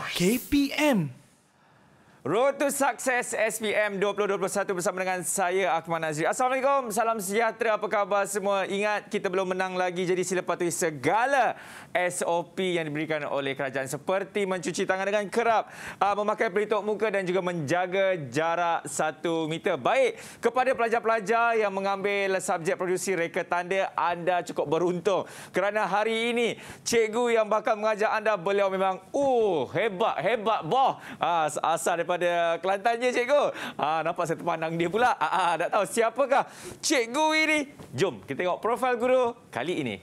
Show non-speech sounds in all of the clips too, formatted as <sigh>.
KPM. Road to Success SPM 2021 bersama dengan saya Akmal Nazri. Assalamualaikum, salam sejahtera, apa khabar semua? Ingat kita belum menang lagi jadi sila patuhi segala SOP yang diberikan oleh kerajaan seperti mencuci tangan dengan kerap, ah, memakai pelitup muka dan juga menjaga jarak satu meter. Baik, kepada pelajar-pelajar yang mengambil subjek produksi reka tanda, anda cukup beruntung kerana hari ini cikgu yang bakal mengajar anda beliau memang uh, hebat, hebat, boh. Ah, asal daripada daripada Kelantan je cikgu. Ha, nampak saya terpandang dia pula. Ha, ha, tak tahu siapakah cikgu ini. Jom kita tengok profil guru kali ini.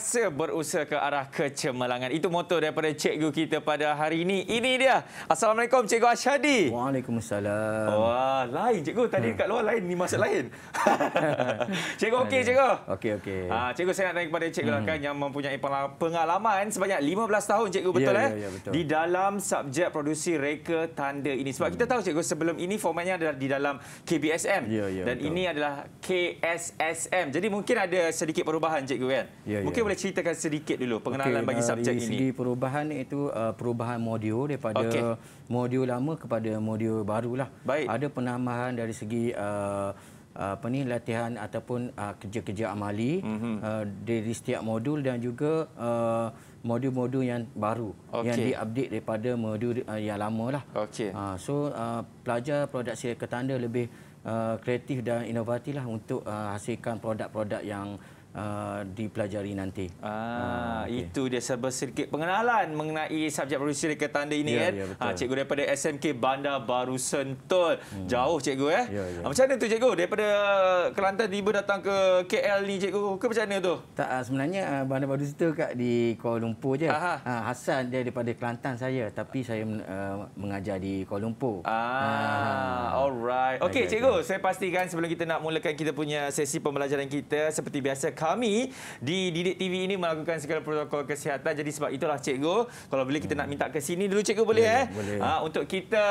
sentiasa berusaha ke arah kecemerlangan. Itu motor daripada cikgu kita pada hari ini. Ini dia. Assalamualaikum cikgu Ashadi. Waalaikumsalam. Wah, lain cikgu. Tadi dekat hmm. luar lain, ni masa lain. <laughs> cikgu okey cikgu? Okey okey. Ah, cikgu saya nak tanya kepada cikgu hmm. kan yang mempunyai pengalaman sebanyak 15 tahun cikgu ya, betul ya, eh? Ya, ya, betul. Di dalam subjek produksi reka tanda ini. Sebab hmm. kita tahu cikgu sebelum ini formatnya adalah di dalam KBSM. Ya, ya, Dan betul. ini adalah KSSM. Jadi mungkin ada sedikit perubahan cikgu kan? Ya, ya. Mungkin boleh ceritakan sedikit dulu pengenalan okay, bagi subjek ini? Segi perubahan itu uh, perubahan modul daripada okay. modul lama kepada modul barulah. Baik. Ada penambahan dari segi uh, uh, apa ni latihan ataupun uh, kerja-kerja amali mm-hmm. uh, dari setiap modul dan juga uh, modul-modul yang baru okay. yang diupdate daripada modul uh, yang lama lah. Okay. Uh, so uh, pelajar produk sirkuit ketanda lebih uh, kreatif dan inovatif lah untuk uh, hasilkan produk-produk yang uh, dipelajari nanti. Ah, uh, ah, okay. Itu dia serba sedikit pengenalan mengenai subjek produksi reka tanda ini. Ya, kan? ya, ha, cikgu daripada SMK Bandar Baru Sentul. Hmm. Jauh cikgu. Eh? Ya, ya. Ah, macam mana tu cikgu? Daripada Kelantan tiba datang ke KL ni cikgu. Ke macam mana tu? Tak, sebenarnya Bandar Baru Sentul kat di Kuala Lumpur je. Ha, Hasan dia daripada Kelantan saya. Tapi saya uh, mengajar di Kuala Lumpur. Ah, alright. Okey cikgu, saya pastikan sebelum kita nak mulakan kita punya sesi pembelajaran kita seperti biasa kami di Didik TV ini melakukan segala protokol kesihatan. Jadi sebab itulah cikgu, kalau boleh kita nak minta ke sini dulu cikgu boleh, boleh eh? Boleh. Ha, untuk kita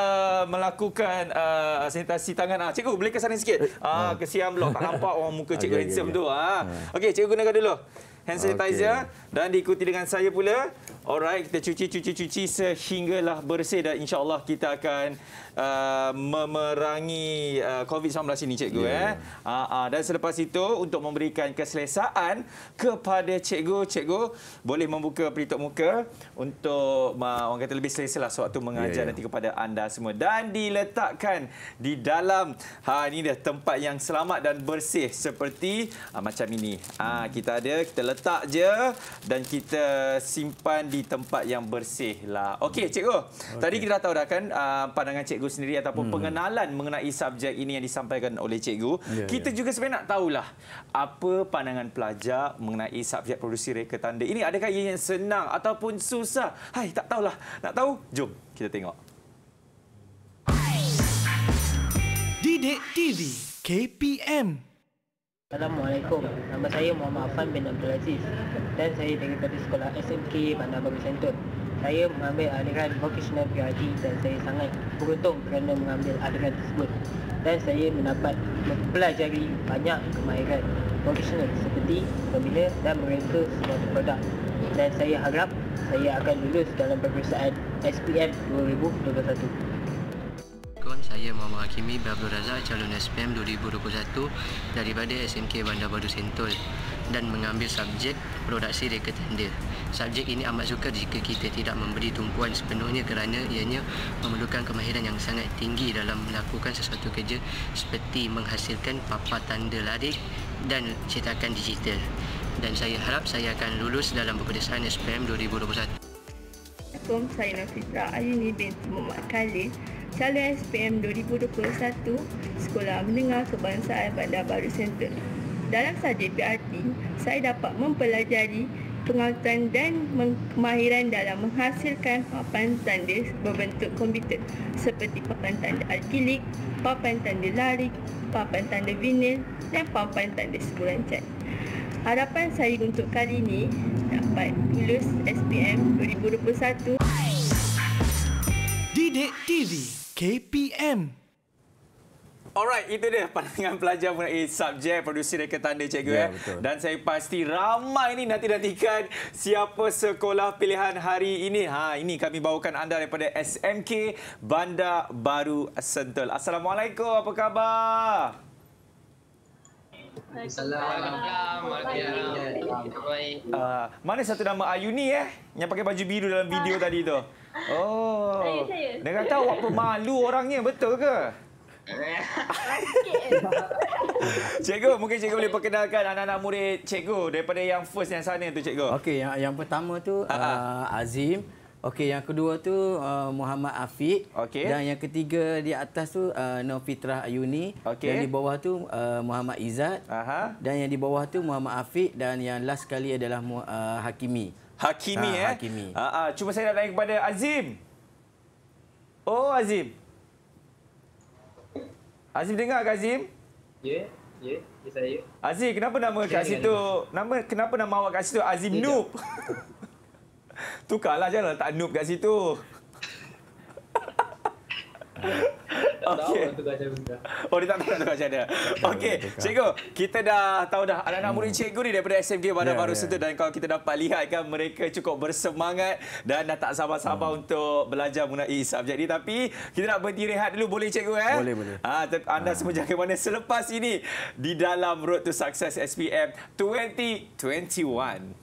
melakukan uh, sanitasi tangan. Ha, cikgu boleh ke sana sikit? Ha, eh, kesian blok, tak nampak orang muka cikgu ya, ya, handsome ya, ya, tu. Ha. Okey, cikgu gunakan dulu hand sanitizer okay. dan diikuti dengan saya pula. Alright, kita cuci cuci cuci sehinggalah bersih dan insya-Allah kita akan uh, memerangi uh, COVID-19 ini cikgu yeah. eh. Uh, uh, dan selepas itu untuk memberikan keselesaan kepada cikgu, cikgu boleh membuka pelitup muka untuk uh, orang kata lebih selesalah sewaktu mengajar yeah, yeah. nanti kepada anda semua dan diletakkan di dalam ha ini dah tempat yang selamat dan bersih seperti uh, macam ini. Ah uh, kita ada kita letak je dan kita simpan di tempat yang bersih lah. Okey, hmm. cikgu. Okay. Tadi kita dah tahu dah kan ah, pandangan cikgu sendiri ataupun hmm. pengenalan mengenai subjek ini yang disampaikan oleh cikgu. Yeah, ya. kita yeah. juga sebenarnya nak tahulah apa pandangan pelajar mengenai subjek produksi reka tanda. Ini adakah ia yang senang ataupun susah? Hai, tak tahulah. Nak tahu? Jom kita tengok. Didik TV KPM Assalamualaikum. Nama saya Muhammad Afan bin Abdul Aziz dan saya dari sekolah SMK Bandar Baru Sentul. Saya mengambil aliran Vocational PhD dan saya sangat beruntung kerana mengambil aliran tersebut dan saya mendapat mempelajari banyak kemahiran vocational seperti pembina dan mereka sebagai produk dan saya harap saya akan lulus dalam perperiksaan SPM 2021. Assalamualaikum, saya Muhammad Hakimi Abdul Razak calon SPM 2021 daripada SMK Bandar Baru Sentul dan mengambil subjek produksi reka tanda. Subjek ini amat sukar jika kita tidak memberi tumpuan sepenuhnya kerana ianya memerlukan kemahiran yang sangat tinggi dalam melakukan sesuatu kerja seperti menghasilkan papa tanda larik dan cetakan digital. Dan saya harap saya akan lulus dalam pekerjaan SPM 2021. Assalamualaikum, saya Nafisa Aini binti Muhammad Khalid calon SPM 2021 Sekolah Menengah Kebangsaan Bandar Baru Center. Dalam sajik PRT, saya dapat mempelajari pengangkutan dan kemahiran dalam menghasilkan papan tanda berbentuk komputer seperti papan tanda akilik, papan tanda larik, papan tanda vinil dan papan tanda sebulan cat. Harapan saya untuk kali ini dapat lulus SPM 2021. Didik TV KPM. Alright, itu dia pandangan pelajar mengenai subjek produksi reka tanda cikgu. Ya, yeah, ya. Dan saya pasti ramai ini nanti nantikan siapa sekolah pilihan hari ini. Ha, ini kami bawakan anda daripada SMK Bandar Baru Sentul. Assalamualaikum, apa khabar? Assalamualaikum. Uh, ah, mana satu nama Ayuni ni eh? Yang pakai baju biru dalam video ah. tadi tu? Oh. Saya, saya. Dia kata awak pemalu orangnya, betul ke? <laughs> cikgu, mungkin cikgu boleh perkenalkan anak-anak murid cikgu daripada yang first yang sana tu cikgu. Okey, yang, yang pertama tu uh ha, -huh. Ha. uh, Azim, Okey, yang kedua tu uh, Muhammad Afiq. Okey. Dan yang ketiga di atas tu uh, Nofitrah Ayuni. Okey. Yang di bawah tu uh, Muhammad Izzat. Aha. Dan yang di bawah tu Muhammad Afiq. Dan yang last sekali adalah uh, Hakimi. Hakimi, ha, eh? Hakimi. Ha, ha. Cuma saya nak tanya kepada Azim. Oh, Azim. Azim dengar ke Azim? Ya, yeah, ya. Yeah. Ya, saya. Azim, kenapa nama kat situ? Nama kenapa nama awak kat situ Azim Noob? <laughs> <laughs> Tukarlah lah tak noob kat situ. Okey. Oh, dia tak tahu tukar macam mana. Okey, cikgu, kita dah tahu dah anak-anak hmm. murid cikgu ni daripada SMG Bandar yeah, Baru yeah. Sentul dan kalau kita dapat lihat kan mereka cukup bersemangat dan dah tak sabar-sabar hmm. untuk belajar mengenai subjek ni. Tapi kita nak berhenti rehat dulu boleh cikgu eh? Boleh, boleh. Ha, ah, ha, anda ha. semua jaga mana selepas ini di dalam Road to Success SPM 2021.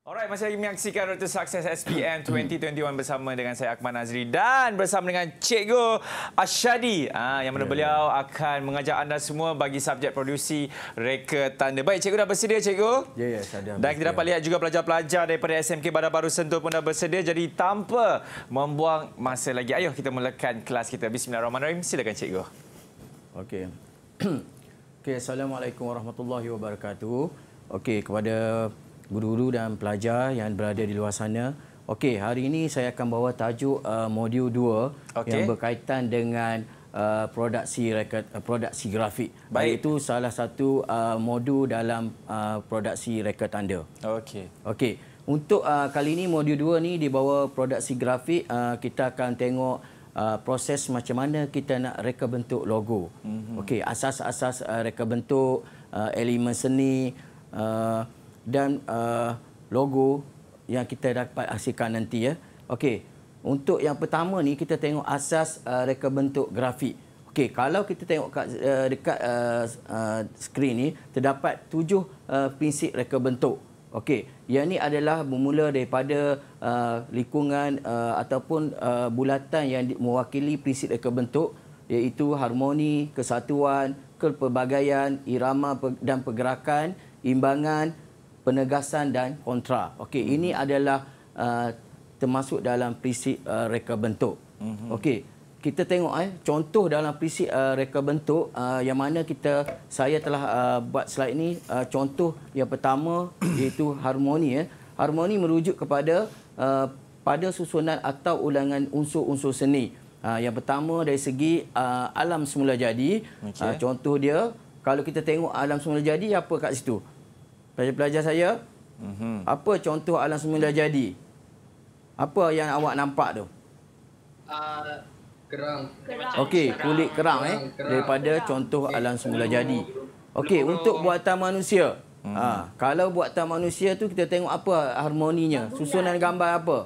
Alright, masih lagi menyaksikan Road sukses SPM 2021 bersama dengan saya Akman Azri dan bersama dengan Cikgu Ashadi ah, yang mana yeah. beliau akan mengajak anda semua bagi subjek produksi reka tanda. Baik, Cikgu dah bersedia, Cikgu? Ya, yeah, ya, yeah, sedia. Dan kita dapat lihat juga pelajar-pelajar daripada SMK Badan Baru Sentul pun dah bersedia. Jadi tanpa membuang masa lagi, ayuh kita mulakan kelas kita. Bismillahirrahmanirrahim. Silakan, Cikgu. Okey. <clears throat> Okay, Assalamualaikum warahmatullahi wabarakatuh. Okey, kepada guru-guru dan pelajar yang berada di luar sana. Okey, hari ini saya akan bawa tajuk uh, modul 2 okay. yang berkaitan dengan uh, produksi rekod uh, produksi grafik. Baik itu salah satu uh, modul dalam uh, produksi rekod tanda. Okey. Okey. Untuk uh, kali ini modul 2 ni di bawah produksi grafik uh, kita akan tengok uh, proses macam mana kita nak reka bentuk logo. Mm-hmm. Okey, asas-asas uh, reka bentuk uh, elemen seni uh, dan uh, logo yang kita dapat hasilkan nanti ya. Okey, untuk yang pertama ni kita tengok asas uh, reka bentuk grafik. Okey, kalau kita tengok kat, uh, dekat uh, uh, skrin ni terdapat tujuh uh, prinsip reka bentuk. Okey, yang ni adalah bermula daripada uh, lingkungan uh, ataupun uh, bulatan yang mewakili prinsip reka bentuk iaitu harmoni, kesatuan, kepelbagaian, irama dan pergerakan, imbangan penegasan dan kontra. Okey, hmm. ini adalah uh, termasuk dalam prinsip uh, reka bentuk. Hmm. Okey, kita tengok eh contoh dalam prinsip uh, reka bentuk uh, yang mana kita saya telah uh, buat slide ini uh, contoh yang pertama <coughs> iaitu harmoni eh. Harmoni merujuk kepada uh, pada susunan atau ulangan unsur-unsur seni. Uh, yang pertama dari segi uh, alam semula jadi. Okay. Uh, contoh dia kalau kita tengok alam semula jadi apa kat situ? pelajar-pelajar saya, mm-hmm. apa contoh alam semula jadi? Apa yang awak nampak tu? Uh, kerang. Okey, kulit kerang, kerang eh kerang. daripada kerang. contoh okay. alam semula kerang. jadi. Okey, untuk buatan manusia. Mm-hmm. Ha, kalau buatan manusia tu kita tengok apa harmoninya? Susunan gambar apa?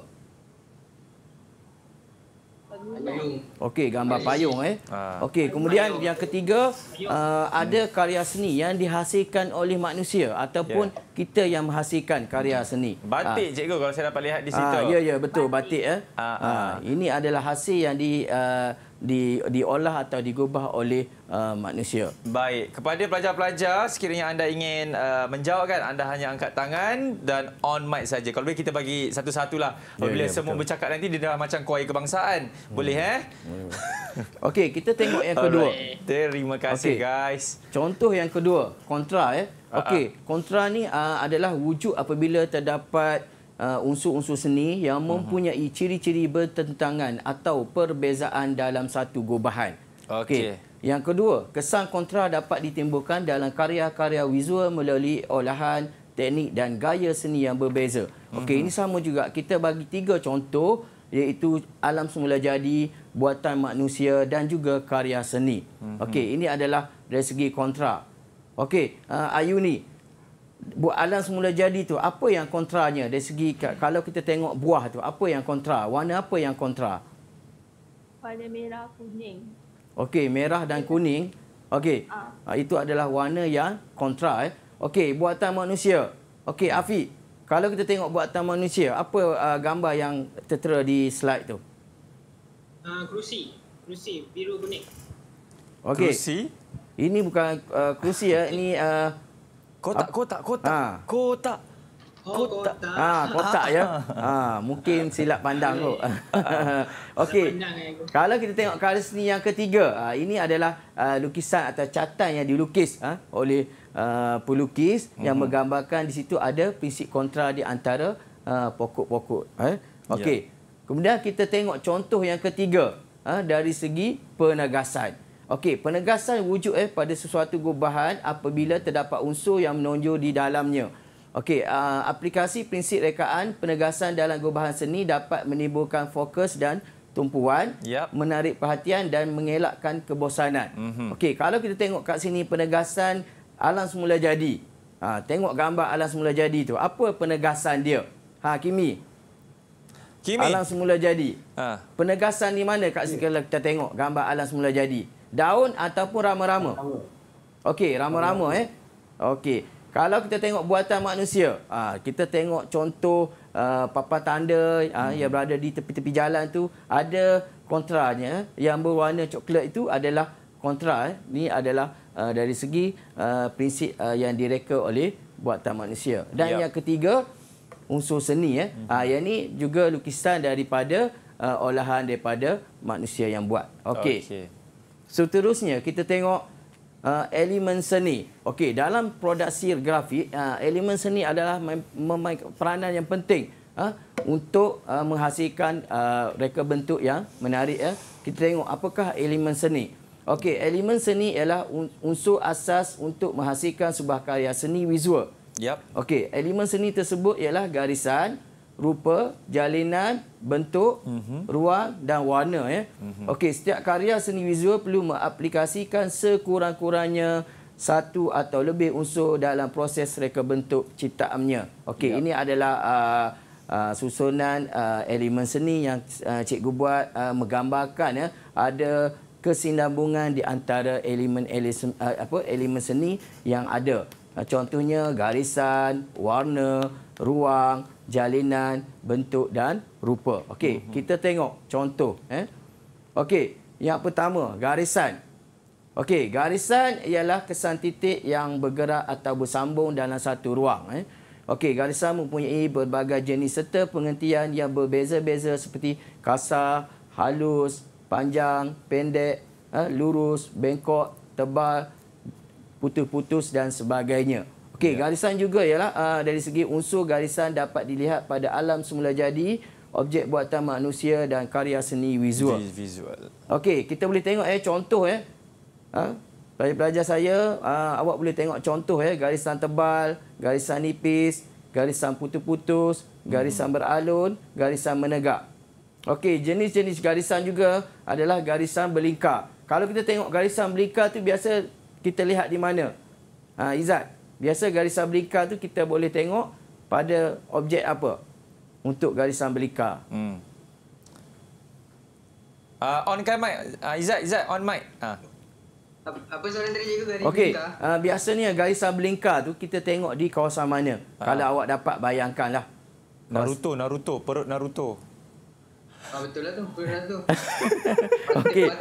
Okey, gambar payung. Eh. Ah. Okey, kemudian yang ketiga, uh, ada karya seni yang dihasilkan oleh manusia ataupun yeah. kita yang menghasilkan karya seni. Batik, uh. cikgu, kalau saya dapat lihat di situ. Uh, ya, ya, betul. Batik. batik eh. uh, uh. Uh, ini adalah hasil yang di... Uh, di diolah atau digubah oleh uh, manusia. Baik, kepada pelajar-pelajar sekiranya anda ingin uh, menjawabkan anda hanya angkat tangan dan on mic saja. Kalau boleh kita bagi satu-satulah apabila yeah, yeah, semua betul. bercakap nanti dia dah macam kuai kebangsaan. Hmm. Boleh eh? <laughs> Okey, kita tengok yang kedua. Alright. Terima kasih okay. guys. Contoh yang kedua, kontra eh. Ah, Okey, ah. kontra ni uh, adalah wujud apabila terdapat uh, unsur-unsur seni yang mhm. mempunyai uh-huh. ciri-ciri bertentangan atau perbezaan dalam satu gubahan. Okey. Okay. Yang kedua, kesan kontra dapat ditimbulkan dalam karya-karya visual melalui olahan, teknik dan gaya seni yang berbeza. Okey, uh-huh. ini mhm. sama juga kita bagi tiga contoh iaitu alam semula jadi, buatan manusia dan juga karya seni. Uh-huh. Okey, ini adalah dari segi kontra. Okey, uh, Ayuni, buat alam semula jadi tu apa yang kontranya dari segi kalau kita tengok buah tu apa yang kontra warna apa yang kontra warna merah kuning okey merah dan kuning okey ha. itu adalah warna yang kontra eh okey buatan manusia okey afi kalau kita tengok buatan manusia apa uh, gambar yang tertera di slide tu uh, kerusi kerusi biru kuning okey kerusi ini bukan uh, kerusi ya ini uh, Kotak, kotak, kotak. Ha. Kotak. Oh, kotak. Ha, kotak ya. Ha, <laughs> mungkin silap pandang kot. <laughs> Okey. Kalau kita tengok kali seni yang ketiga, ah, ini adalah lukisan atau catan yang dilukis oleh pelukis yang mhm. menggambarkan di situ ada prinsip kontra di antara pokok-pokok. Eh. Okey. Ya. Kemudian kita tengok contoh yang ketiga dari segi penegasan. Okey, penegasan wujud eh pada sesuatu gubahan apabila terdapat unsur yang menonjol di dalamnya. Okey, uh, aplikasi prinsip rekaan penegasan dalam gubahan seni dapat menimbulkan fokus dan tumpuan, yep. menarik perhatian dan mengelakkan kebosanan. Mm -hmm. Okey, kalau kita tengok kat sini penegasan alam semula jadi. Ha, tengok gambar alam semula jadi tu. Apa penegasan dia? Ha, Kimi. Kimi. Alam semula jadi. Ha. Penegasan di mana kat sini kalau kita tengok gambar alam semula jadi? daun ataupun rama-rama. Okey, rama-rama eh. Okey. Kalau kita tengok buatan manusia, ah, kita tengok contoh ah, papan tanda ah, hmm. yang berada di tepi-tepi jalan tu ada kontranya eh. yang berwarna coklat itu adalah kontra eh. Ini adalah dari segi prinsip yang direka oleh buatan manusia. Dan ya. yang ketiga, unsur seni eh. Hmm. Yang ini juga lukisan daripada olahan daripada manusia yang buat. Okey. Okay. Seterusnya kita tengok uh, elemen seni. Okey, dalam produksi grafik, uh, elemen seni adalah memainkan mem- peranan yang penting uh, untuk uh, menghasilkan uh, reka bentuk yang menarik ya. Uh. Kita tengok apakah elemen seni. Okey, elemen seni ialah un- unsur asas untuk menghasilkan sebuah karya seni visual. Yep. Okey, elemen seni tersebut ialah garisan, rupa, jalinan, bentuk, mm -hmm. ruang dan warna. Ya. Mm -hmm. Okey, setiap karya seni visual perlu mengaplikasikan sekurang-kurangnya satu atau lebih unsur dalam proses reka bentuk ciptaannya. Okey, yeah. ini adalah uh, uh, susunan uh, elemen seni yang uh, cikgu buat uh, menggambarkan ya. ada kesinambungan di antara elemen, elemen, uh, apa, elemen seni yang ada. Contohnya garisan, warna, ruang, jalinan, bentuk dan rupa. Okey, mm -hmm. kita tengok contoh. Eh? Okey, yang pertama, garisan. Okey, garisan ialah kesan titik yang bergerak atau bersambung dalam satu ruang. Eh? Okey, garisan mempunyai berbagai jenis serta penghentian yang berbeza-beza seperti kasar, halus, panjang, pendek, eh? lurus, bengkok, tebal, putus-putus dan sebagainya. Okey, ya. garisan juga ialah uh, dari segi unsur garisan dapat dilihat pada alam semula jadi, objek buatan manusia dan karya seni visual. Visual. Okey, kita boleh tengok eh contoh eh. Ha? Pelajar-pelajar saya, uh, awak boleh tengok contoh eh garisan tebal, garisan nipis, garisan putus-putus, garisan hmm. beralun, garisan menegak. Okey, jenis-jenis garisan juga adalah garisan berlingkar. Kalau kita tengok garisan berlingkar tu biasa kita lihat di mana? Ha, Izzat, Biasa garisan belikar tu kita boleh tengok pada objek apa untuk garisan belikar. Hmm. Uh, on kan mic. Uh, ah, Izzat, Izzat, on mic. Uh. Apa soalan tadi cikgu dari okay. belingkar? Uh, biasanya garisan belingkar tu kita tengok di kawasan mana. Ha. Kalau awak dapat bayangkan lah. Naruto, Naruto, perut Naruto. Ha, betul lah tu, perut Naruto. <laughs> Okey. <laughs>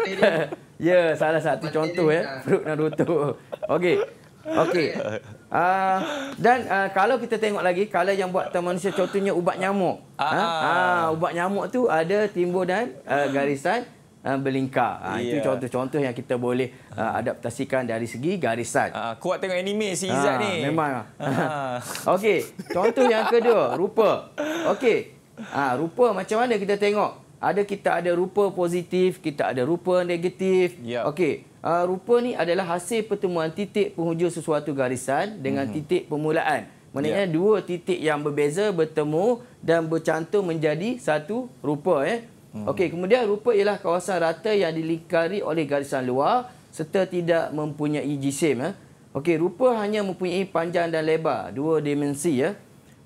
Ya, salah satu contoh ya, perut Naruto. Okey. Okey. Okay. Uh, dan uh, kalau kita tengok lagi kalau yang buat manusia contohnya ubat nyamuk. Ah, uh, uh, ubat nyamuk tu ada timbul dan uh, garisan uh, berlingkar. Uh, yeah. itu contoh-contoh yang kita boleh uh, adaptasikan dari segi garisan. Uh, kuat tengok anime si Izat uh, ni. Memang. Uh. <laughs> Okey, contoh yang kedua, rupa. Okey. uh, rupa macam mana kita tengok? Ada kita ada rupa positif, kita ada rupa negatif. Yep. Okey uh, rupa ni adalah hasil pertemuan titik penghujung sesuatu garisan dengan mm -hmm. titik permulaan. Maksudnya yeah. dua titik yang berbeza bertemu dan bercantum menjadi satu rupa. Eh. Mm -hmm. Okey, kemudian rupa ialah kawasan rata yang dilingkari oleh garisan luar serta tidak mempunyai jisim. Eh. Okey, rupa hanya mempunyai panjang dan lebar, dua dimensi. ya. Eh.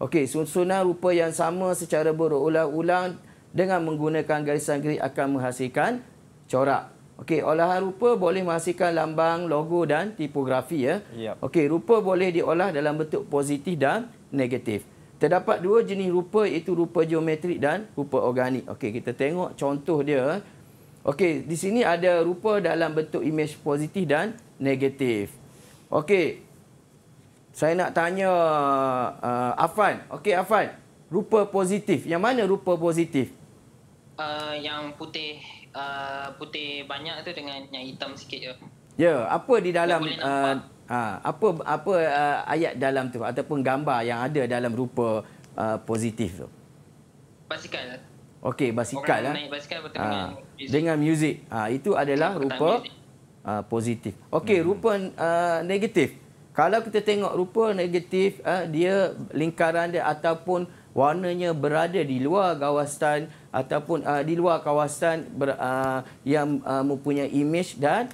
Okey, susunan rupa yang sama secara berulang-ulang dengan menggunakan garisan grid akan menghasilkan corak. Okey, olahan rupa boleh menghasilkan lambang, logo dan tipografi ya. Yep. Okey, rupa boleh diolah dalam bentuk positif dan negatif. Terdapat dua jenis rupa iaitu rupa geometrik dan rupa organik. Okey, kita tengok contoh dia. Eh. Okey, di sini ada rupa dalam bentuk imej positif dan negatif. Okey. Saya nak tanya uh, Afan. Okey Afan, rupa positif. Yang mana rupa positif? Uh, yang putih Uh, putih banyak tu dengan yang hitam sikit je. Ya, yeah, apa di dalam uh, ha, apa apa uh, ayat dalam tu ataupun gambar yang ada dalam rupa uh, positif tu? Basikal. Okey, basikal lah. Naik basikal ha, dengan muzik. Ha, itu adalah yang rupa uh, positif. Okey, hmm. rupa uh, negatif. Kalau kita tengok rupa negatif, uh, dia lingkaran dia ataupun warnanya berada di luar kawasan ataupun uh, di luar kawasan ber, uh, yang uh, mempunyai imej dan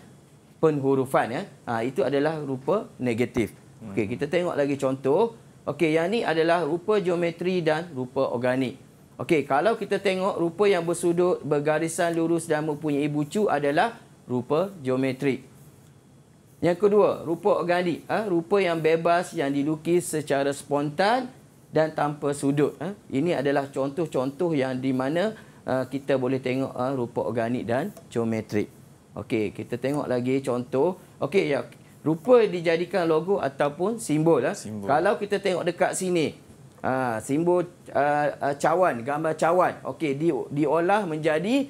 penhurufan ya. Uh, itu adalah rupa negatif. Okey, hmm. kita tengok lagi contoh. Okey, yang ini adalah rupa geometri dan rupa organik. Okey, kalau kita tengok rupa yang bersudut, bergarisan lurus dan mempunyai bucu adalah rupa geometri. Yang kedua, rupa organik, ha? rupa yang bebas yang dilukis secara spontan dan tanpa sudut. Eh. Ini adalah contoh-contoh yang di mana uh, kita boleh tengok uh, rupa organik dan geometrik. Okey, kita tengok lagi contoh. Okey, ya. rupa dijadikan logo ataupun simbol. Eh. simbol. Kalau kita tengok dekat sini, uh, simbol uh, uh, cawan, gambar cawan. Okey, di, diolah menjadi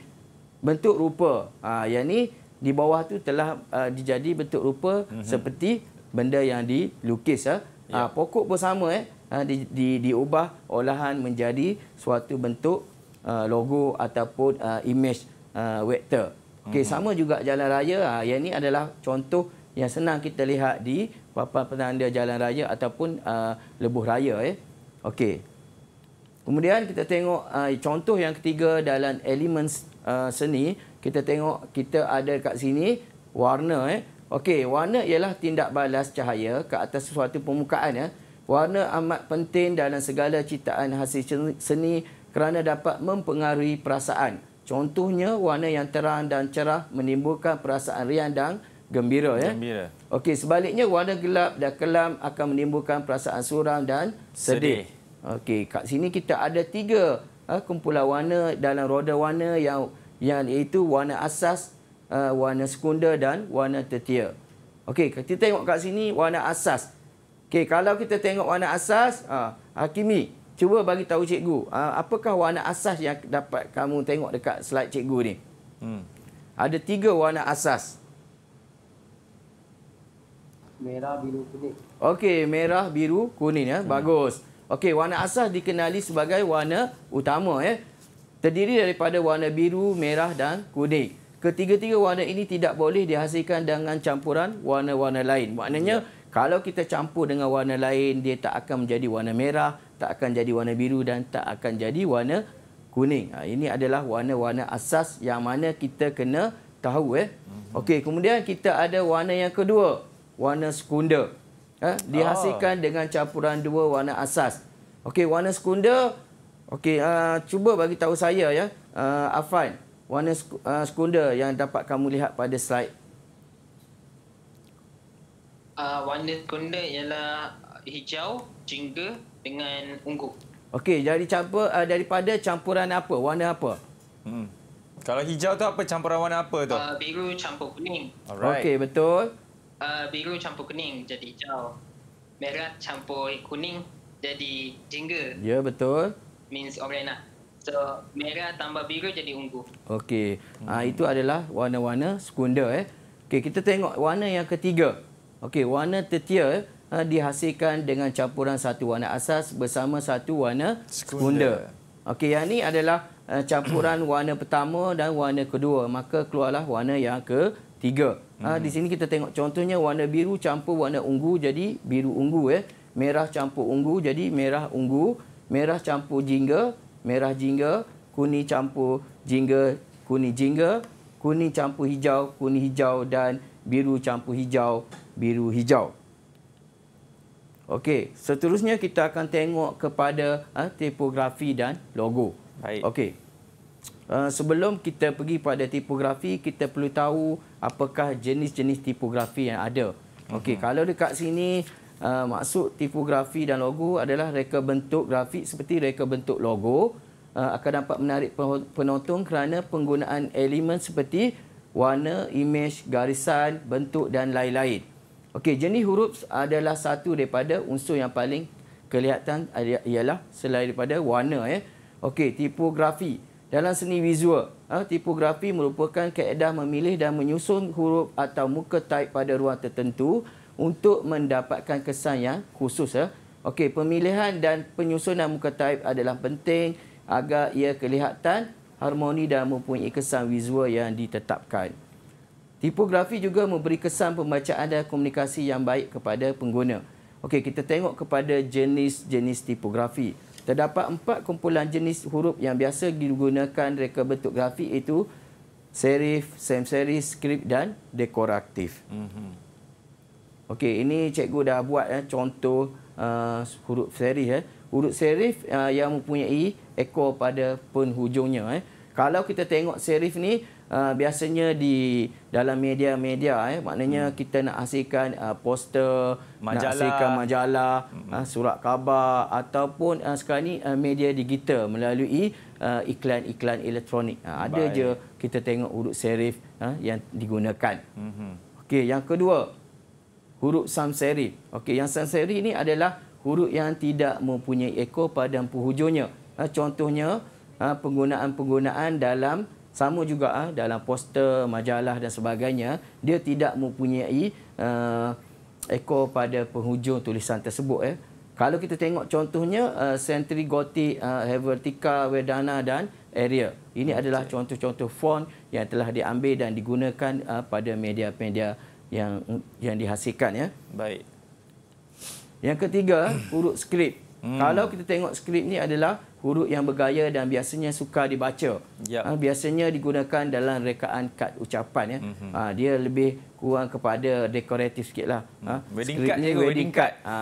bentuk rupa. Uh, yang ini di bawah tu telah uh, dijadi bentuk rupa mm -hmm. seperti benda yang dilukis. Eh. Ha, ya. Uh, pokok pun sama. Eh ha, di, di, diubah olahan menjadi suatu bentuk uh, logo ataupun uh, image uh, vector. Okey, hmm. sama juga jalan raya. Ha, yang ini adalah contoh yang senang kita lihat di papan penanda jalan raya ataupun uh, lebuh raya. Eh. Okey. Kemudian kita tengok uh, contoh yang ketiga dalam elemen uh, seni. Kita tengok kita ada kat sini warna. Eh. Okey, warna ialah tindak balas cahaya ke atas sesuatu permukaan. Eh. Warna amat penting dalam segala ciptaan hasil seni kerana dapat mempengaruhi perasaan. Contohnya warna yang terang dan cerah menimbulkan perasaan riang dan gembira ya. Gembira. Okey, sebaliknya warna gelap dan kelam akan menimbulkan perasaan suram dan sedih. sedih. Okey, kat sini kita ada tiga ha, kumpulan warna dalam roda warna yang yang iaitu warna asas, uh, warna sekunder dan warna tertia. Okey, kita tengok kat sini warna asas. Okey, kalau kita tengok warna asas, uh, Hakimi, cuba bagi tahu cikgu, uh, apakah warna asas yang dapat kamu tengok dekat slide cikgu ni? Hmm. Ada tiga warna asas. Merah, biru, kuning. Okey, merah, biru, kuning ya. Hmm. Bagus. Okey, warna asas dikenali sebagai warna utama ya. Terdiri daripada warna biru, merah dan kuning. Ketiga-tiga warna ini tidak boleh dihasilkan dengan campuran warna-warna lain. Maknanya ya. Kalau kita campur dengan warna lain, dia tak akan menjadi warna merah, tak akan jadi warna biru dan tak akan jadi warna kuning. Ha, ini adalah warna-warna asas yang mana kita kena tahu. Eh. Mhm. Okey, kemudian kita ada warna yang kedua, warna sekunder. Ha, dihasilkan oh. dengan campuran dua warna asas. Okey, warna sekunder. Okey, uh, cuba bagi tahu saya ya, uh, Afan. Warna sekunder yang dapat kamu lihat pada slide Uh, warna konda ialah hijau, jingga dengan ungu. Okey, jadi campur uh, daripada campuran apa? Warna apa? Hmm. Kalau hijau tu apa campuran warna apa tu? Uh, biru campur kuning. Alright. Okey, betul. Uh, biru campur kuning jadi hijau. Merah campur kuning jadi jingga. Ya, yeah, betul. Means orange lah. So, merah tambah biru jadi ungu. Okey. Hmm. Uh, itu adalah warna-warna sekunder eh. Okey, kita tengok warna yang ketiga. Okey, warna tertia ha, dihasilkan dengan campuran satu warna asas bersama satu warna sekunder. Okey, yang ini adalah uh, campuran <clears throat> warna pertama dan warna kedua. Maka keluarlah warna yang ketiga. Ha, hmm. Di sini kita tengok contohnya warna biru campur warna ungu jadi biru ungu. Eh. Merah campur ungu jadi merah ungu. Merah campur jingga, merah jingga. Kuning campur jingga, kuning jingga. Kuning campur hijau, kuning hijau dan biru campur hijau biru hijau. Okey, seterusnya kita akan tengok kepada uh, tipografi dan logo. Baik. Okey. Uh, sebelum kita pergi pada tipografi, kita perlu tahu apakah jenis-jenis tipografi yang ada. Okey, uh-huh. kalau dekat sini uh, maksud tipografi dan logo adalah reka bentuk grafik seperti reka bentuk logo uh, akan dapat menarik penonton kerana penggunaan elemen seperti warna, imej, garisan, bentuk dan lain-lain. Okey, jenis huruf adalah satu daripada unsur yang paling kelihatan ialah selain daripada warna ya. Okey, tipografi. Dalam seni visual, ha, tipografi merupakan keedah memilih dan menyusun huruf atau muka taip pada ruang tertentu untuk mendapatkan kesan yang khusus. Ya. Okey, pemilihan dan penyusunan muka taip adalah penting agar ia kelihatan harmoni dan mempunyai kesan visual yang ditetapkan. Tipografi juga memberi kesan pembacaan dan komunikasi yang baik kepada pengguna. Okey, kita tengok kepada jenis-jenis tipografi. Terdapat empat kumpulan jenis huruf yang biasa digunakan reka bentuk grafik itu serif, sans serif, skrip dan dekoratif. Mm Okey, ini cikgu dah buat eh, contoh uh, huruf serif. Eh. Huruf serif uh, yang mempunyai ekor pada penghujungnya. Eh. Kalau kita tengok serif ni, uh, biasanya di dalam media-media eh maknanya hmm. kita nak hasilkan uh, ah, poster majalah. nak hasilkan majalah hmm. uh, surat khabar ataupun uh, sekarang ni uh, media digital melalui uh, iklan-iklan elektronik uh, ada Baik. je kita tengok huruf serif uh, yang digunakan hmm. okey yang kedua huruf sans serif okey yang sans serif ni adalah huruf yang tidak mempunyai ekor pada penghujungnya uh, contohnya penggunaan-penggunaan dalam sama juga ah dalam poster majalah dan sebagainya dia tidak mempunyai uh, ekor pada penghujung tulisan tersebut eh. kalau kita tengok contohnya uh, eh, century gothic uh, eh, helvetica Wedana dan area ini okay. Hmm, adalah contoh-contoh font yang telah diambil dan digunakan uh, pada media-media yang yang dihasilkan ya baik yang ketiga huruf <coughs> skrip hmm. kalau kita tengok skrip ni adalah huruf yang bergaya dan biasanya suka dibaca. Ya. Ha, biasanya digunakan dalam rekaan kad ucapan. Ya. Mm-hmm. Ha, dia lebih kurang kepada dekoratif sikitlah. Ha, wedding card juga. Wedding card. Ha,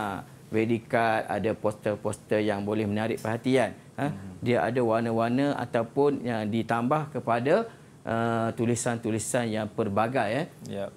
wedding card, ada poster-poster yang boleh menarik perhatian. Ha, mm-hmm. Dia ada warna-warna ataupun yang ditambah kepada uh, tulisan-tulisan yang berbagai. Ya. Ya.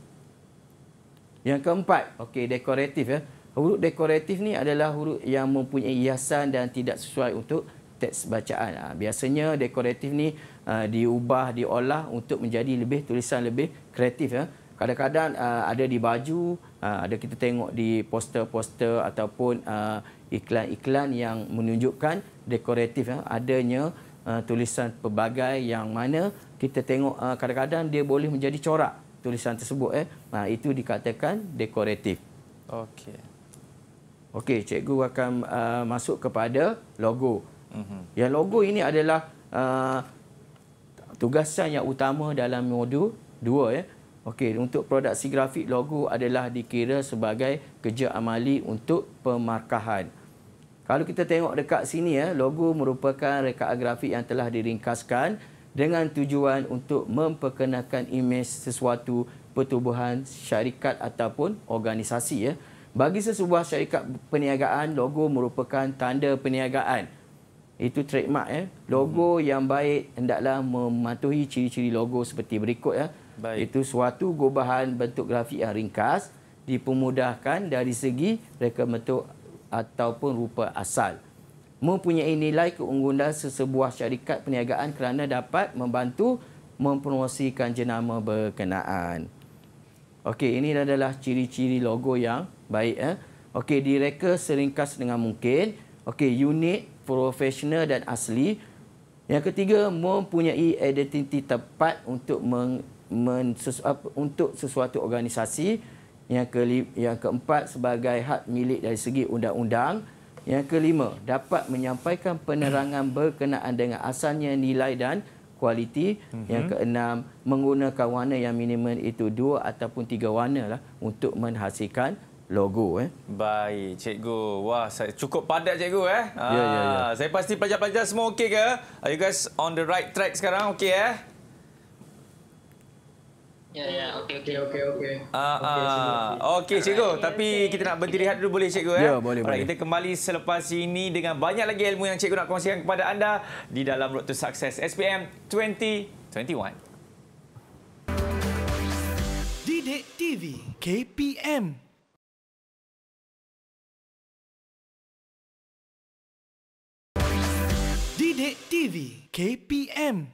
Yang keempat, okay, dekoratif. Ya. Huruf dekoratif ni adalah huruf yang mempunyai hiasan dan tidak sesuai untuk teks bacaan. Ha, biasanya dekoratif ni uh, diubah, diolah untuk menjadi lebih tulisan lebih kreatif ya. Kadang-kadang uh, ada di baju, uh, ada kita tengok di poster-poster ataupun uh, iklan-iklan yang menunjukkan dekoratif ya. Adanya uh, tulisan pelbagai yang mana kita tengok uh, kadang-kadang dia boleh menjadi corak tulisan tersebut eh. Ha, itu dikatakan dekoratif. Okey. Okey, cikgu akan uh, masuk kepada logo. Uh-huh. Yang logo ini adalah uh, tugasan yang utama dalam modul dua ya. Okey, untuk produksi grafik logo adalah dikira sebagai kerja amali untuk pemarkahan. Kalau kita tengok dekat sini ya, logo merupakan reka grafik yang telah diringkaskan dengan tujuan untuk memperkenalkan imej sesuatu pertubuhan syarikat ataupun organisasi ya. Bagi sesebuah syarikat perniagaan, logo merupakan tanda perniagaan. Itu trademark ya. Logo hmm. yang baik hendaklah mematuhi ciri-ciri logo seperti berikut ya. Baik. Itu suatu gubahan bentuk grafik yang ringkas dipermudahkan dari segi reka bentuk ataupun rupa asal. Mempunyai nilai keunggulan sesebuah syarikat perniagaan kerana dapat membantu mempromosikan jenama berkenaan. Okey, ini adalah ciri-ciri logo yang baik ya. Okey, direka seringkas dengan mungkin. Okey, unit profesional dan asli. Yang ketiga, mempunyai identiti tepat untuk men, men, sesu, untuk sesuatu organisasi. Yang, ke, yang keempat, sebagai hak milik dari segi undang-undang. Yang kelima, dapat menyampaikan penerangan berkenaan dengan asalnya nilai dan kualiti. Mhm. Yang keenam, menggunakan warna yang minimum itu dua ataupun tiga warna lah untuk menghasilkan logo eh. Baik cikgu. Wah, saya cukup padat cikgu eh. Ah, ya, ya, ya. Ah, saya pasti pelajar-pelajar semua okey ke? Are you guys on the right track sekarang? Okey eh? Ya, ya. Okey, okey, okey. Okey, ah, ah. cikgu. Tapi kita nak berdiri hati dulu boleh, cikgu? Eh? Ya, boleh, boleh. Right, kita kembali selepas ini dengan banyak lagi ilmu yang cikgu nak kongsikan kepada anda di dalam Road to Success SPM 2021. Didik TV KPM Sidik TV KPM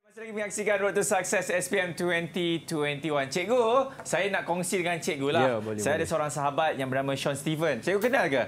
Masih lagi menyaksikan Road to Success SPM 2021. Cikgu, saya nak kongsi dengan cikgu lah. Ya, boleh, saya boleh. ada seorang sahabat yang bernama Sean Steven. Cikgu kenal ke?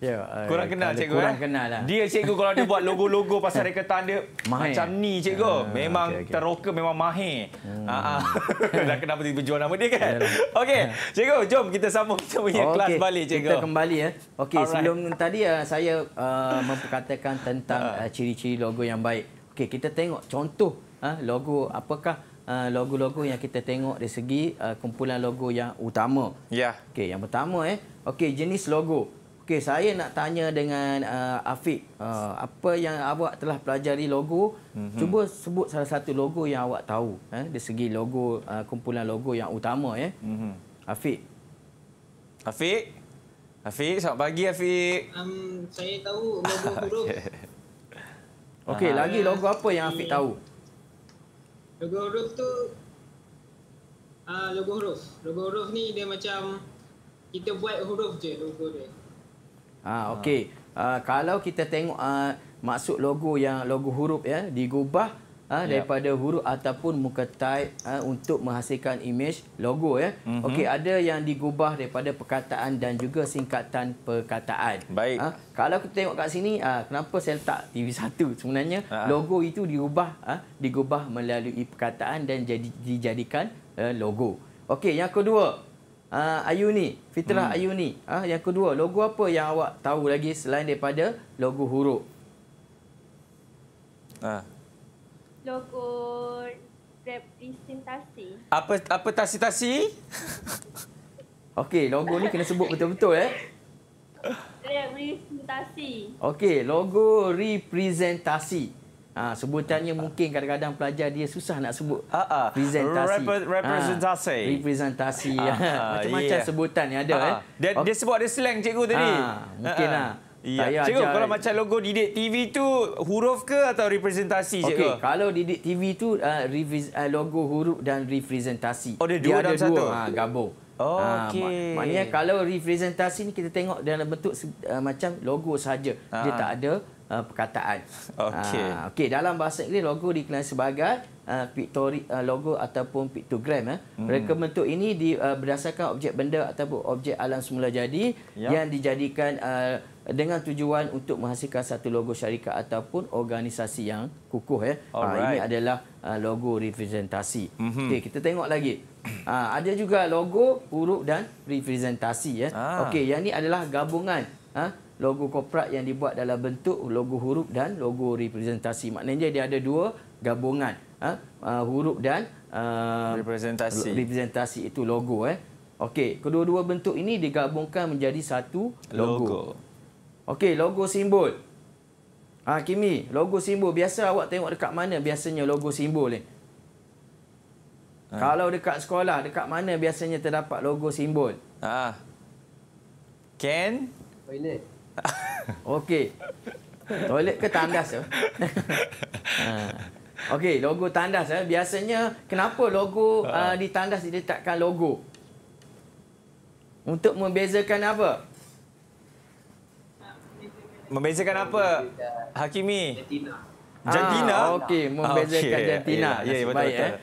Yeah, kurang uh, kenal cikgu kurang eh? kenal lah. Dia cikgu kalau dia buat logo-logo pasal <laughs> rekatan dia mahir. macam ni ya, cikgu. Uh, memang okay, okay. teroka memang mahir. Ha ah. ah. <laughs> Dah kenapa dia tiba nama dia kan? Yeah, Okey, cikgu jom kita sambung kita punya okay. kelas balik cikgu. Kita kembali ya. Eh. Okey, sebelum tadi uh, saya uh, memperkatakan tentang ah. ciri-ciri uh. logo yang baik. Okey, kita tengok contoh uh, logo apakah logo-logo uh, yang kita tengok dari segi uh, kumpulan logo yang utama. Ya. Yeah. Okey, yang pertama eh. Okey, jenis logo Okey, saya nak tanya dengan uh, Afiq. Uh, apa yang awak telah pelajari logo, mm -hmm. cuba sebut salah satu logo yang awak tahu. Eh, dari segi logo, uh, kumpulan logo yang utama. Eh. Mm -hmm. Afiq. Afiq? Afiq, selamat pagi Afiq. Um, saya tahu logo huruf. okay, uh lagi ah, logo apa yang Afiq tahu? Logo huruf tu uh, logo huruf. Logo huruf ni dia macam kita buat huruf je logo dia. Ha, ah, okay. Ha. Ah, ha, kalau kita tengok ha, maksud logo yang logo huruf ya digubah ha, yep. daripada huruf ataupun muka type ha, untuk menghasilkan imej logo ya. Mm -hmm. Okey, ada yang digubah daripada perkataan dan juga singkatan perkataan. Baik. Ha, kalau kita tengok kat sini ha, kenapa saya letak TV1 <laughs> sebenarnya ha. logo itu diubah ha, digubah melalui perkataan dan jadi dijadikan uh, logo. Okey, yang kedua Ah, Ayu ni, Fitrah hmm. Ayu ni. Ah, yang kedua, logo apa yang awak tahu lagi selain daripada logo huruf? Ah. Logo representasi. Apa apa tasi-tasi? <laughs> Okey, logo ni kena sebut betul-betul eh. Representasi. Okey, logo representasi. Ha, sebutannya mungkin kadang-kadang pelajar dia susah nak sebut. Uh ha, -uh. Ha. Presentasi. Rep ha, representasi. Ha, representasi. <laughs> Macam-macam uh -huh. yeah. sebutan yang ada. Uh -huh. eh. dia, okay. dia sebut ada slang cikgu tadi. Ha, mungkin lah. Uh -huh. Ya. Cikgu, ajar. kalau macam logo Didik TV tu huruf ke atau representasi, Cikgu? Okay. Kalau Didik TV tu uh, uh, logo huruf dan representasi. Oh, dia dua dalam satu? ha, gabung. Oh, ha, okay. mak maknanya kalau representasi ni kita tengok dalam bentuk uh, macam logo saja, Dia tak ada uh, perkataan. Okey. Uh, Okey, dalam bahasa Inggeris logo dikenali sebagai uh, pictori, uh, logo ataupun pictogram eh. Hmm. Reka bentuk ini di, uh, berdasarkan objek benda ataupun objek alam semula jadi ya. yang dijadikan uh, dengan tujuan untuk menghasilkan satu logo syarikat ataupun organisasi yang kukuh ya. Ha, ini adalah uh, logo representasi. Mm -hmm. Okey, kita tengok lagi. Ha, ada juga logo, huruf dan representasi ya. Ah. Okey, yang ni adalah gabungan ha, logo korporat yang dibuat dalam bentuk logo huruf dan logo representasi. Maknanya dia ada dua gabungan uh, huruf dan uh, representasi. representasi itu logo. Eh. Okey, kedua-dua bentuk ini digabungkan menjadi satu logo. logo. Okey, logo simbol. Ha, Kimi, logo simbol. Biasa awak tengok dekat mana biasanya logo simbol ni? Ha. Kalau dekat sekolah, dekat mana biasanya terdapat logo simbol? ha. Ken? Toilet. <laughs> Okey. Toilet ke tandas? Eh? Ha. Okey, logo tandas. Eh? Biasanya, kenapa logo ha. uh, di tandas diletakkan logo? Untuk membezakan apa? Membezakan apa, Hakimi? Ah, Jantina. Ah, Okey, membezakan okay. Jantina. Ya, yeah, ya, yeah, betul. Eh.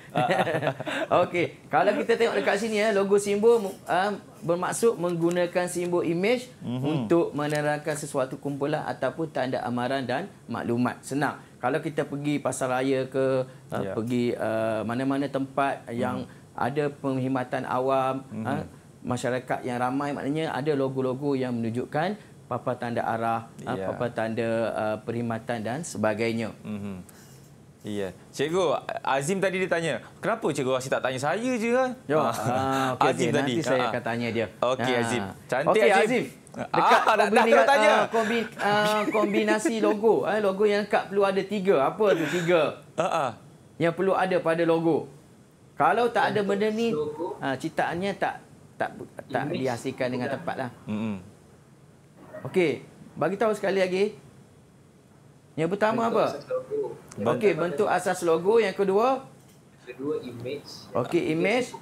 <laughs> Okey, kalau kita tengok dekat sini eh, logo simbol um, ah, bermaksud menggunakan simbol image mm -hmm. untuk menerangkan sesuatu kumpulan ataupun tanda amaran dan maklumat. Senang. Kalau kita pergi pasar raya ke uh, ah, yeah. pergi mana-mana uh, tempat mm. yang mhm. ada penghimatan awam, mm -hmm. uh, masyarakat yang ramai maknanya ada logo-logo yang menunjukkan papa tanda arah, ah, ya. papa tanda uh, ah, perkhidmatan dan sebagainya. Mhm. Ya. Cikgu Azim tadi dia tanya, kenapa cikgu asy tak tanya saya je kan? Ya. Ah, ah <laughs> okay, Azim okay. tadi Nanti saya akan tanya dia. Okey ah. Azim. Cantik okay, Azim. Azim. ah, kombi, dah, dah, tanya. Uh, kombi, kombinasi logo. Uh, logo yang dekat perlu ada tiga. Apa tu tiga? Uh -uh. Yang perlu ada pada logo. Kalau tak ada benda ni, uh, citaannya tak tak tak dihasilkan dengan tepatlah. Mm -hmm. Okey, bagi tahu sekali lagi. Yang pertama bentuk apa? Okey, bentuk asas logo. Yang kedua? Kedua image. Okey, image.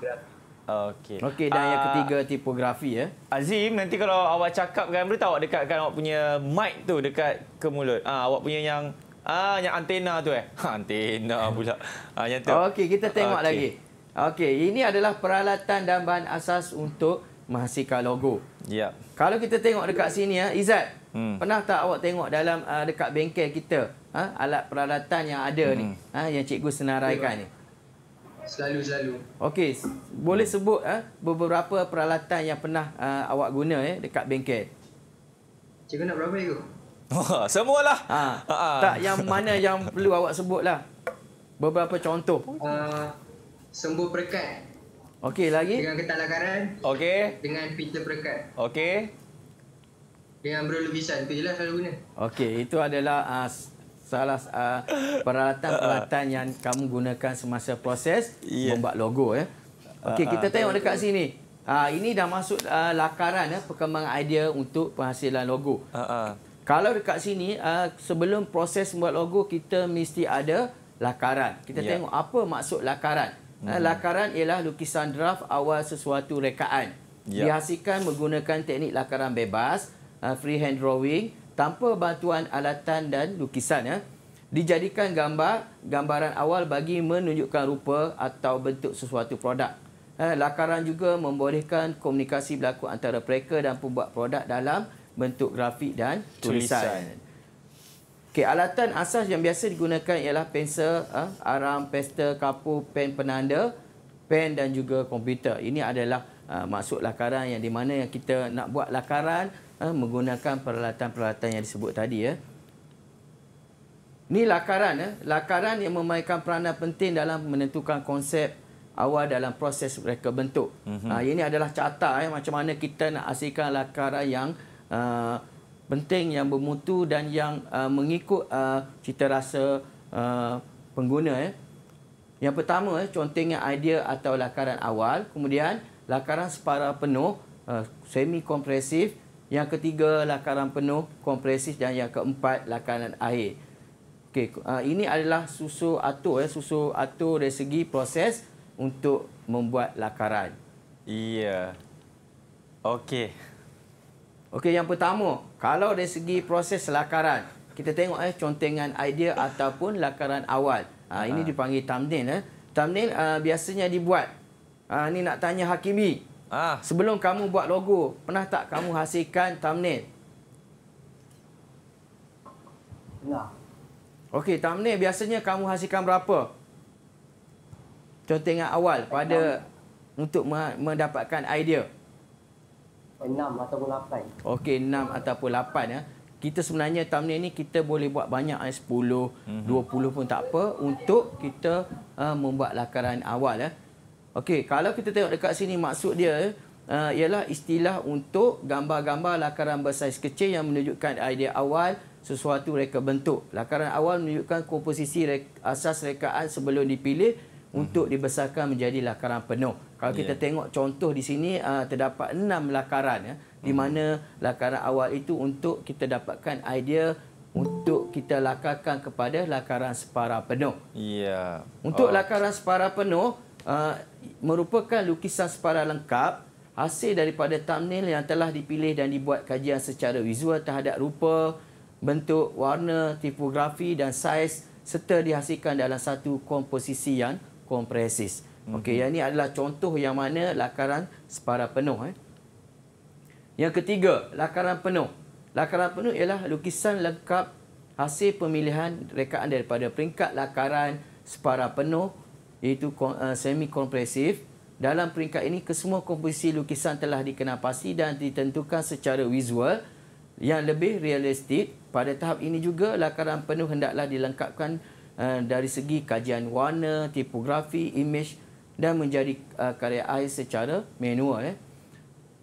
Okey. Okey, dan uh, yang ah. ketiga tipografi ya. Azim, nanti kalau awak cakap kan boleh tahu dekatkan awak punya mic tu dekat ke mulut. Ah, awak punya yang ah yang antena tu eh. <laughs> antena pula. Ah, yang tu. Okey, kita tengok okay. lagi. Okey, ini adalah peralatan dan bahan asas untuk Mahasika logo. Ya. Yeah. Kalau kita tengok dekat sini ya, ah, Izat, hmm. pernah tak awak tengok dalam uh, dekat bengkel kita, uh, alat peralatan yang ada hmm. ni, uh, yang cikgu senaraikan ya. ni? Selalu-selalu. Okey, boleh sebut uh, beberapa peralatan yang pernah uh, awak guna ya dekat bengkel. Cikgu nak berapa itu? Oh, <laughs> semualah. Ha. Uh-huh. Tak yang mana yang perlu awak sebutlah. Beberapa contoh. Uh, sembur perekat. Okey, lagi? Dengan Ketak Lakaran. Okey. Dengan pita Perekat. Okey. Dengan Bro Lubisan. Itu je lah selalu guna. Okey, itu adalah uh, salah uh, peralatan-peralatan yang kamu gunakan semasa proses yeah. membuat logo. ya. Eh. Okey, kita ah, tengok dekat sini. Ha, ini dah masuk uh, lakaran ya, perkembangan idea untuk penghasilan logo. Uh, uh. Kalau dekat sini, uh, sebelum proses membuat logo, kita mesti ada lakaran. Kita yeah. tengok apa maksud lakaran. Eh, hmm. Lakaran ialah lukisan draft awal sesuatu rekaan. Yep. Ya. Dihasilkan menggunakan teknik lakaran bebas, eh, (free hand drawing, tanpa bantuan alatan dan lukisan. Eh. Dijadikan gambar, gambaran awal bagi menunjukkan rupa atau bentuk sesuatu produk. Lakaran juga membolehkan komunikasi berlaku antara mereka dan pembuat produk dalam bentuk grafik dan tulisan. tulisan. Okey, alatan asas yang biasa digunakan ialah pensel, uh, aram, pester, kapu, pen penanda, pen dan juga komputer. Ini adalah uh, maksud lakaran yang di mana yang kita nak buat lakaran uh, menggunakan peralatan-peralatan yang disebut tadi ya. Ini lakaran ya. lakaran yang memainkan peranan penting dalam menentukan konsep awal dalam proses reka bentuk. Mm -hmm. uh, ini adalah carta ya. macam mana kita nak hasilkan lakaran yang uh, penting yang bermutu dan yang uh, mengikut uh, cita rasa uh, pengguna eh. Yang pertama eh, contohnya idea atau lakaran awal, kemudian lakaran separa penuh uh, semi kompresif, yang ketiga lakaran penuh kompresif dan yang keempat lakaran akhir. Okay uh, ini adalah susu atur eh, susu atur dari segi proses untuk membuat lakaran. Iya. Yeah. Okey. Okey, yang pertama, kalau dari segi proses lakaran, kita tengok eh contengan idea ataupun lakaran awal. Ha, ini ha. dipanggil thumbnail eh. Thumbnail uh, biasanya dibuat. Ha, ini nak tanya Hakimi. Ah. Sebelum kamu buat logo, pernah tak kamu hasilkan thumbnail? Pernah. Okey, thumbnail biasanya kamu hasilkan berapa? Contengan awal pada untuk mendapatkan idea. 6 ataupun 8. Okey, 6 ataupun 8 ya. Kita sebenarnya thumbnail ni kita boleh buat banyak ya 10, mm-hmm. 20 pun tak apa untuk kita uh, membuat lakaran awal ya. Okey, kalau kita tengok dekat sini maksud dia uh, ialah istilah untuk gambar-gambar lakaran bersaiz kecil yang menunjukkan idea awal sesuatu reka bentuk. Lakaran awal menunjukkan komposisi reka, asas rekaan sebelum dipilih mhm. untuk dibesarkan menjadi lakaran penuh. Kalau kita yeah. tengok contoh di sini, uh, terdapat enam lakaran. Ya, hmm. Di mana lakaran awal itu untuk kita dapatkan idea untuk kita lakarkan kepada lakaran separa penuh. Yeah. Untuk oh. lakaran separa penuh, uh, merupakan lukisan separa lengkap hasil daripada thumbnail yang telah dipilih dan dibuat kajian secara visual terhadap rupa, bentuk, warna, tipografi dan saiz serta dihasilkan dalam satu komposisi yang kompresif. Okey, mhm. yang ini adalah contoh yang mana lakaran separa penuh. Eh. Yang ketiga, lakaran penuh. Lakaran penuh ialah lukisan lengkap hasil pemilihan rekaan daripada peringkat lakaran separa penuh iaitu eh, semi-kompresif. Dalam peringkat ini, kesemua komposisi lukisan telah dikenal dan ditentukan secara visual yang lebih realistik. Pada tahap ini juga, lakaran penuh hendaklah dilengkapkan eh, dari segi kajian warna, tipografi, imej, dan menjadi uh, karya akhir secara manual. Eh.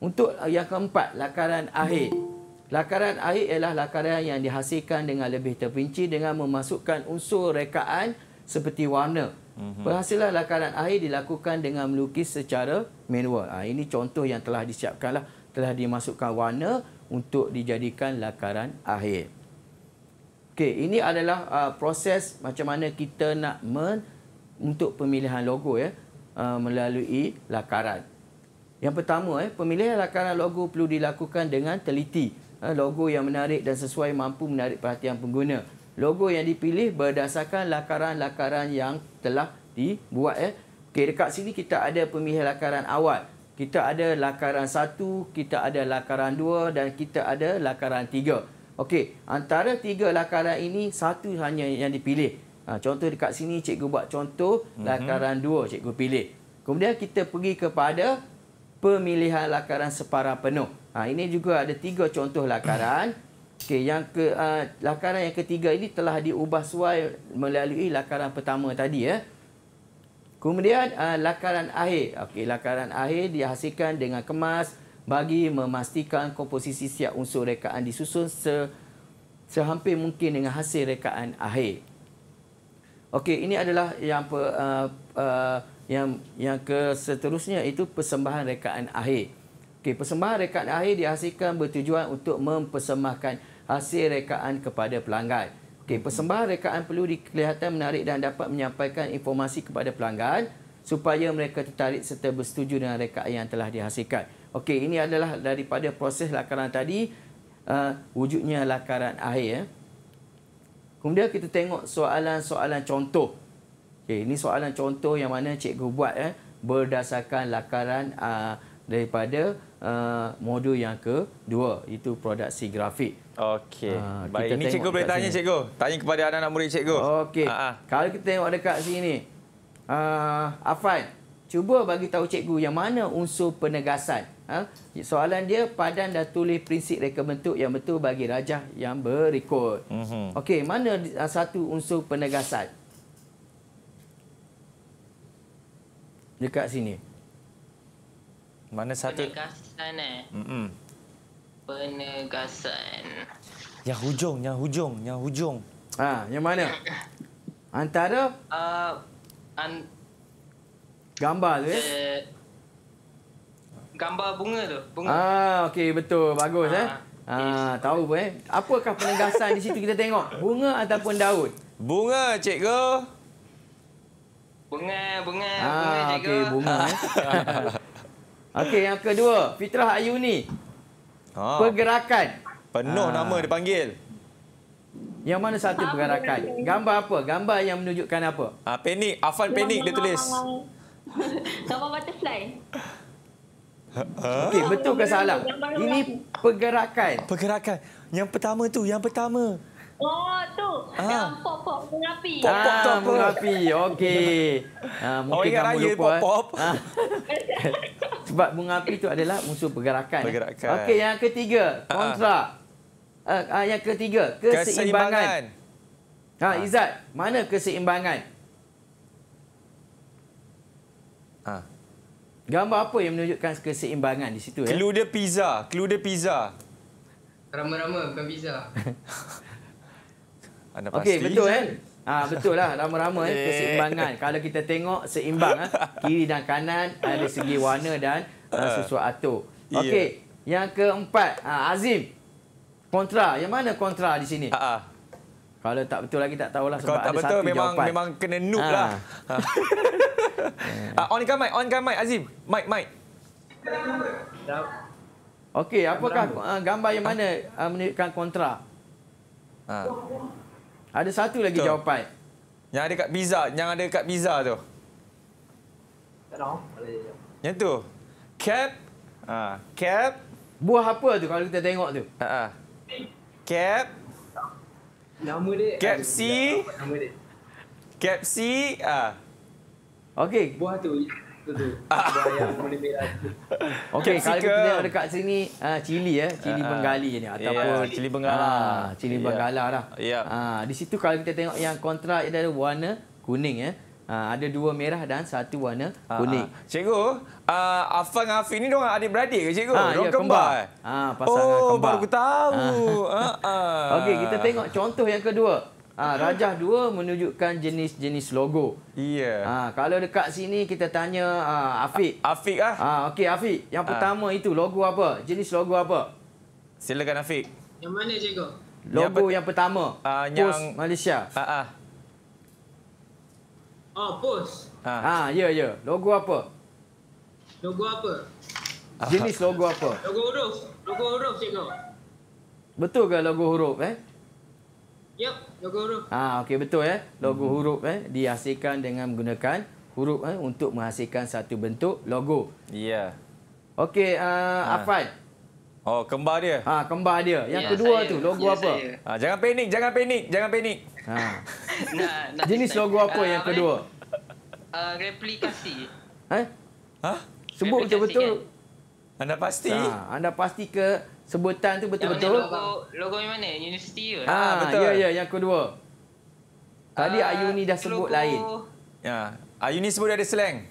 Untuk uh, yang keempat, lakaran air, Lakaran air ialah lakaran yang dihasilkan dengan lebih terpinci dengan memasukkan unsur rekaan seperti warna. Mhm. Perhasilan lakaran air dilakukan dengan melukis secara manual. Ha, ini contoh yang telah disiapkanlah, telah dimasukkan warna untuk dijadikan lakaran air. Okay, ini adalah uh, proses macam mana kita nak men untuk pemilihan logo ya. Uh, melalui lakaran. Yang pertama, eh, pemilihan lakaran logo perlu dilakukan dengan teliti. Uh, logo yang menarik dan sesuai mampu menarik perhatian pengguna. Logo yang dipilih berdasarkan lakaran-lakaran yang telah dibuat. Eh. Okay, dekat sini kita ada pemilihan lakaran awal. Kita ada lakaran satu, kita ada lakaran dua dan kita ada lakaran tiga. Okey, antara tiga lakaran ini, satu hanya yang dipilih. Ha, contoh dekat sini cikgu buat contoh mhm. lakaran 2 mm -hmm. cikgu pilih. Kemudian kita pergi kepada pemilihan lakaran separa penuh. Ha, ini juga ada tiga contoh lakaran. <coughs> Okey yang ke uh, lakaran yang ketiga ini telah diubah suai melalui lakaran pertama tadi ya. Kemudian uh, lakaran akhir. Okey lakaran akhir dihasilkan dengan kemas bagi memastikan komposisi setiap unsur rekaan disusun se sehampir mungkin dengan hasil rekaan akhir. Okey, ini adalah yang uh, uh, yang yang seterusnya itu persembahan rekaan akhir. Okey, persembahan rekaan akhir dihasilkan bertujuan untuk mempersembahkan hasil rekaan kepada pelanggan. Okey, persembahan rekaan perlu dikelihatan menarik dan dapat menyampaikan informasi kepada pelanggan supaya mereka tertarik serta bersetuju dengan rekaan yang telah dihasilkan. Okey, ini adalah daripada proses lakaran tadi uh, wujudnya lakaran akhir ya. Eh. Kemudian kita tengok soalan-soalan contoh. Okay, ini soalan contoh yang mana cikgu buat eh, berdasarkan lakaran uh, daripada uh, modul yang kedua. Itu produksi grafik. Okey. Uh, Baik. Ini cikgu boleh tanya sini. cikgu. Tanya kepada anak-anak murid cikgu. Okey. Uh -huh. Kalau kita tengok dekat sini. Uh, Afan. Afan. Cuba bagi tahu cikgu yang mana unsur penegasan. Ha? Soalan dia, padan dah tulis prinsip reka bentuk yang betul bagi rajah yang berikut. Mm -hmm. Okey, mana ah, satu unsur penegasan? Dekat sini. Mana satu? Penegasan eh? Mm -hmm. Penegasan. Yang hujung, yang hujung, yang hujung. Ha, yang mana? <coughs> Antara? Uh, ah, Antara? Gambar tu eh? Uh, gambar bunga tu. Bunga. Ah, okey betul. Bagus uh, eh. Ah, ah yes, tahu pun eh. Apakah penegasan di situ kita tengok? Bunga ataupun daun? Bunga, cikgu. Bunga, bunga, ah, bunga, cikgu. Okey, bunga. Eh? <laughs> okey, yang kedua. Fitrah Ayuni. Ha. Pergerakan. Penuh ha. nama dipanggil. Yang mana satu pergerakan? Gambar apa? Gambar yang menunjukkan apa? Ah, panik. Afan panik dia tulis. <laughs> Gambar butterfly. Ha? Okey, ah, betul ke salah? Ini pergerakan. Pergerakan. Yang pertama tu, yang pertama. Oh, tu. Ah. Yang pop-pop bunga api. Pop-pop ah, bunga api. Okey. Ah, mungkin kamu lupa. Eh. Pop-pop. Ah. <laughs> Sebab bunga api tu adalah musuh pergerakan. Eh. Pergerakan. Okey, yang ketiga. Ah, ah. Kontra. Ah. Ah, yang ketiga. Keseimbangan. keseimbangan. Ah, Izzat, mana keseimbangan? Gambar apa yang menunjukkan keseimbangan di situ? Eh? Clue ya? dia pizza. Clue dia pizza. Rama-rama bukan pizza. <laughs> Anda pasti. Okey, betul kan? Ha, betul lah, rama-rama eh. keseimbangan. Kalau kita tengok, seimbang. Ha. Kiri dan kanan, ada segi warna dan uh, ha. susu atur. Okey, yeah. yang keempat. Ha, Azim, kontra. Yang mana kontra di sini? Uh -uh. Kalau tak betul lagi, tak tahulah sebab tak ada betul, satu memang, jawapan. Memang kena noob ha. lah. <laughs> uh, <laughs> on kan mic, on kan mic Azim. Mic, mic. Okey, apakah uh, gambar yang mana uh, ah, menunjukkan kontra? Ha. Ada satu lagi Tuh. jawapan. Yang ada kat Biza, yang ada kat Biza tu. Tak Yang tu. Cap. Ha. cap. Buah apa tu kalau kita tengok tu? Ha -ha. Cap. Nama dia. Cap C. Nama dia. Cap C. Ah. Okey. Buah tu. <laughs> Okey, kalau kita tengok dekat sini uh, cili ya, uh, cili Benggali ni ataupun yeah, cili Benggala, Uh, cili yeah. Bengala dah. Yep. Ya. Uh, ah, di situ kalau kita tengok yang kontra ada warna kuning ya. Uh, ada dua merah dan satu warna uh, kuning. Uh. Cikgu, uh, Afan dan Afin ni dia orang adik-beradik ke cikgu? Ha, uh, yeah, kembar. Ha, oh, kembar. baru aku tahu. Uh. Uh, uh. Okey, kita tengok contoh yang kedua. Ha, rajah dua menunjukkan jenis-jenis logo. Iya. Ha, kalau dekat sini kita tanya uh, Afiq. A- Afiq lah. ah. Ha, okey Afiq, yang pertama ha. itu logo apa? Jenis logo apa? Silakan Afiq. Yang mana cikgu? Logo yang, yang pertama. Uh, yang Post Malaysia. Ha ah. Oh, Post. Ha. ha, ya ya. Logo apa? Logo apa? Jenis logo apa? Logo huruf. Logo huruf cikgu. Betul ke logo huruf eh? Yep, logo huruf. Ah, ha, okey betul eh. Logo hmm. huruf eh dihasilkan dengan menggunakan huruf eh untuk menghasilkan satu bentuk logo. Ya. Yeah. Okey, uh, ha. Afan. Oh, kembar dia. Ha, kembar dia. Yang ya, kedua saya. tu logo ya, apa? Ha, jangan panik, jangan panik, jangan panik. Ha. <laughs> nah, Jenis logo apa uh, yang kedua? Uh, <laughs> replikasi. Eh? Ha? Sebut betul-betul. Kan? Anda pasti? Ha, anda pasti ke sebutan tu betul-betul. logo, logo yang mana? Universiti ke? Ah, ah betul. Ya, ya, yang kedua. Tadi uh, ah, Ayu ni dah sebut lain. Ya. Ayu ni sebut ada slang.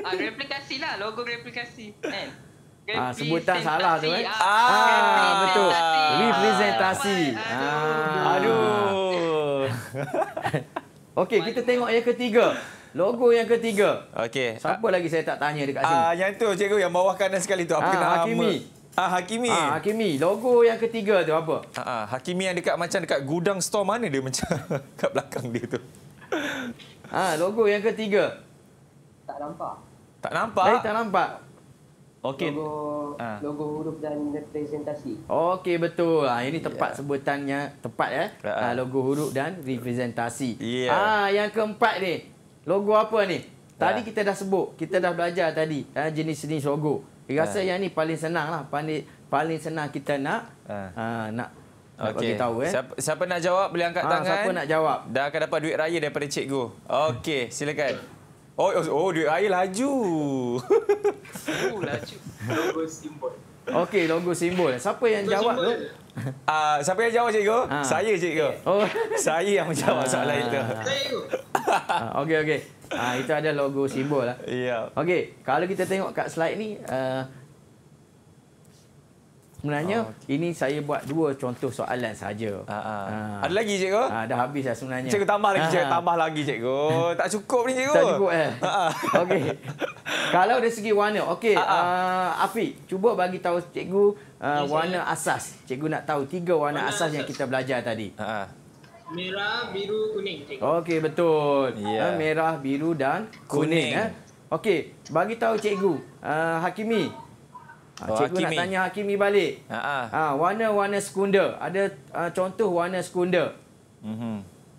ah, replikasi lah. Logo replikasi. Kan? Ah, sebutan salah tu kan? Ah, betul. Representasi. Ah, aduh. aduh. <laughs> Okey, kita tengok yang ketiga. Logo yang ketiga. Okey. Siapa ha. lagi saya tak tanya dekat ah, sini? Ah, yang tu cikgu yang bawah kanan sekali tu. Apa ah, ha, nama? Hakimi. Ah, Hakimi. Ah, Hakimi. Logo yang ketiga tu apa? Ah, ah, Hakimi yang dekat macam dekat gudang store mana dia macam <laughs> kat belakang dia tu. Ah, logo yang ketiga. Tak nampak. Tak nampak. Eh, tak nampak. Okey. Logo, ha. logo huruf dan representasi. Okey, betul. Ah ini ya. tepat yeah. sebutannya, tepat eh? ya. Eh? Ha, logo huruf dan representasi. Yeah. Ah, ha, yang keempat ni logo apa ni? Tadi ya. kita dah sebut, kita dah belajar tadi eh, ha, jenis-jenis logo. Ya. Rasa ya. yang ni paling senang lah, paling, paling senang kita nak ya. uh, nak Okey. Eh. Siapa, siapa nak jawab boleh angkat ha, tangan. Siapa nak jawab? Dah akan dapat duit raya daripada cikgu. Okey, silakan. Oh, oh, oh, duit raya laju. Oh, laju. <laughs> Logo simbol. Okey, logo simbol. Siapa yang logo jawab simbol. tu? Uh, siapa yang jawab cikgu? Ha. Saya cikgu. Oh. <laughs> Saya yang menjawab soalan itu. Ah. okey okey. Ah itu ada logo simbol lah. Ya. Okey, kalau kita tengok kat slide ni uh, sebenarnya oh, okay. ini saya buat dua contoh soalan saja. Uh, uh. uh. Ada lagi cikgu? Ah uh, dah habis dah sebenarnya. Cikgu tambah lagi cikgu, uh. tambah lagi cikgu. tak cukup ni cikgu. Tak cukup eh. Uh, uh. Okey. kalau dari segi warna, okey. Uh, uh. uh, Afiq, cuba bagi tahu cikgu uh, warna asas. Cikgu nak tahu tiga warna, warna asas, asas yang kita belajar tadi. Ha. Merah, biru, kuning. Cikgu. Okey, betul. Yeah. Ya. Uh, merah, biru dan kuning. kuning. Eh. Okey, bagi tahu cikgu. Uh, Hakimi. Oh, cikgu Hakimi. nak tanya Hakimi balik. Warna-warna ha. ha, sekunder. Ada uh, contoh warna sekunder. Mm-hmm.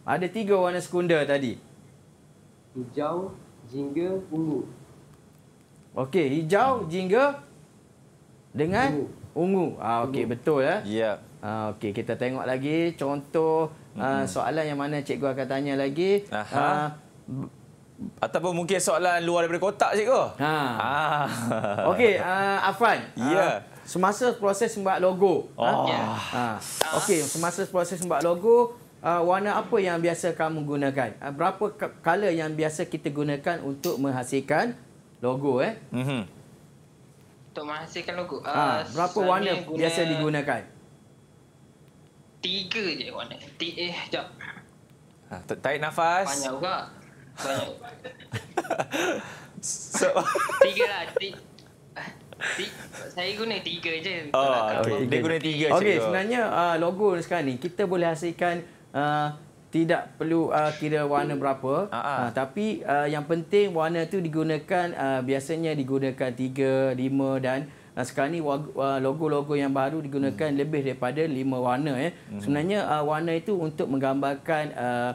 Ada tiga warna sekunder tadi. Hijau, jingga, ungu. Okey, hijau, jingga dengan ungu. Ah okey betul eh? ya. Ya. Yeah. Ah okey kita tengok lagi contoh mm -hmm. soalan yang mana cikgu akan tanya lagi. Aha. Ah, Ataupun mungkin soalan luar daripada kotak cikgu. Ha. Ha. Okey, uh, Afan. Ya. Yeah. Uh, semasa proses membuat logo. Oh. Ha. Yeah. ha. Okey, semasa proses membuat logo, uh, warna apa yang biasa kamu gunakan? Uh, berapa color yang biasa kita gunakan untuk menghasilkan logo eh? Mhm. Mm untuk menghasilkan logo. Ha, uh, berapa warna guna biasa digunakan? Tiga je warna. Eh, ha, t eh jap. Ha, tarik nafas. Banyak juga. Banyak. <laughs> so, tiga lah. T- saya guna tiga je. Oh, okay. Dia guna tiga okay, je. Okey, sebenarnya uh, logo sekarang ni kita boleh hasilkan uh, tidak perlu uh, kira warna berapa uh-huh. uh, tapi uh, yang penting warna tu digunakan uh, biasanya digunakan 3 5 dan uh, sekarang ni logo-logo yang baru digunakan hmm. lebih daripada 5 warna eh hmm. sebenarnya uh, warna itu untuk menggambarkan uh,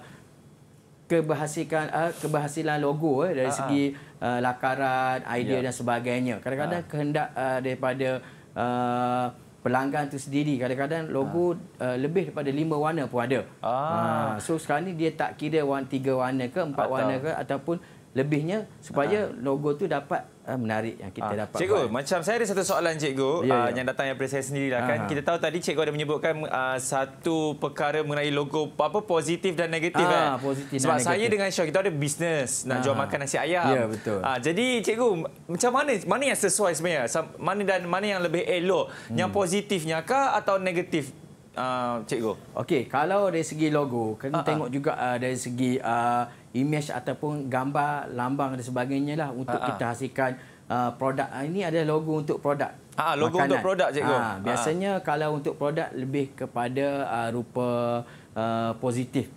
keberhasilan uh, keberhasilan logo eh, dari uh-huh. segi uh, lakaran idea yeah. dan sebagainya kadang-kadang uh-huh. kehendak uh, daripada uh, pelanggan tu sendiri kadang-kadang logo ha. uh, lebih daripada lima warna pun ada. Ah. Uh, so sekarang ni dia tak kira warna tiga warna ke empat Atau. warna ke ataupun lebihnya supaya uh. logo tu dapat Ah, menarik yang kita ah, dapat. Cikgu, buat. macam saya ada satu soalan cikgu ya, ah, ya. yang datang daripada saya sendirilah kan. Aha. kan. Kita tahu tadi cikgu ada menyebutkan uh, satu perkara mengenai logo apa positif dan negatif Aha, kan. Eh. Positif Sebab dan saya negatif. dengan Syah kita ada bisnes nak Aha. jual makan nasi ayam. Ya, betul. Uh, jadi cikgu, macam mana mana yang sesuai sebenarnya? Mana dan mana yang lebih elok? Hmm. Yang positifnya kah atau negatif uh, cikgu? Okey, kalau dari segi logo, kena uh-uh. tengok juga uh, dari segi uh, image ataupun gambar, lambang dan sebagainya lah untuk uh-uh. kita hasilkan uh, produk. Ini adalah logo untuk produk. Ah, uh, logo makanan. untuk produk cikgu. Uh, biasanya uh kalau untuk produk lebih kepada uh, rupa uh, positif,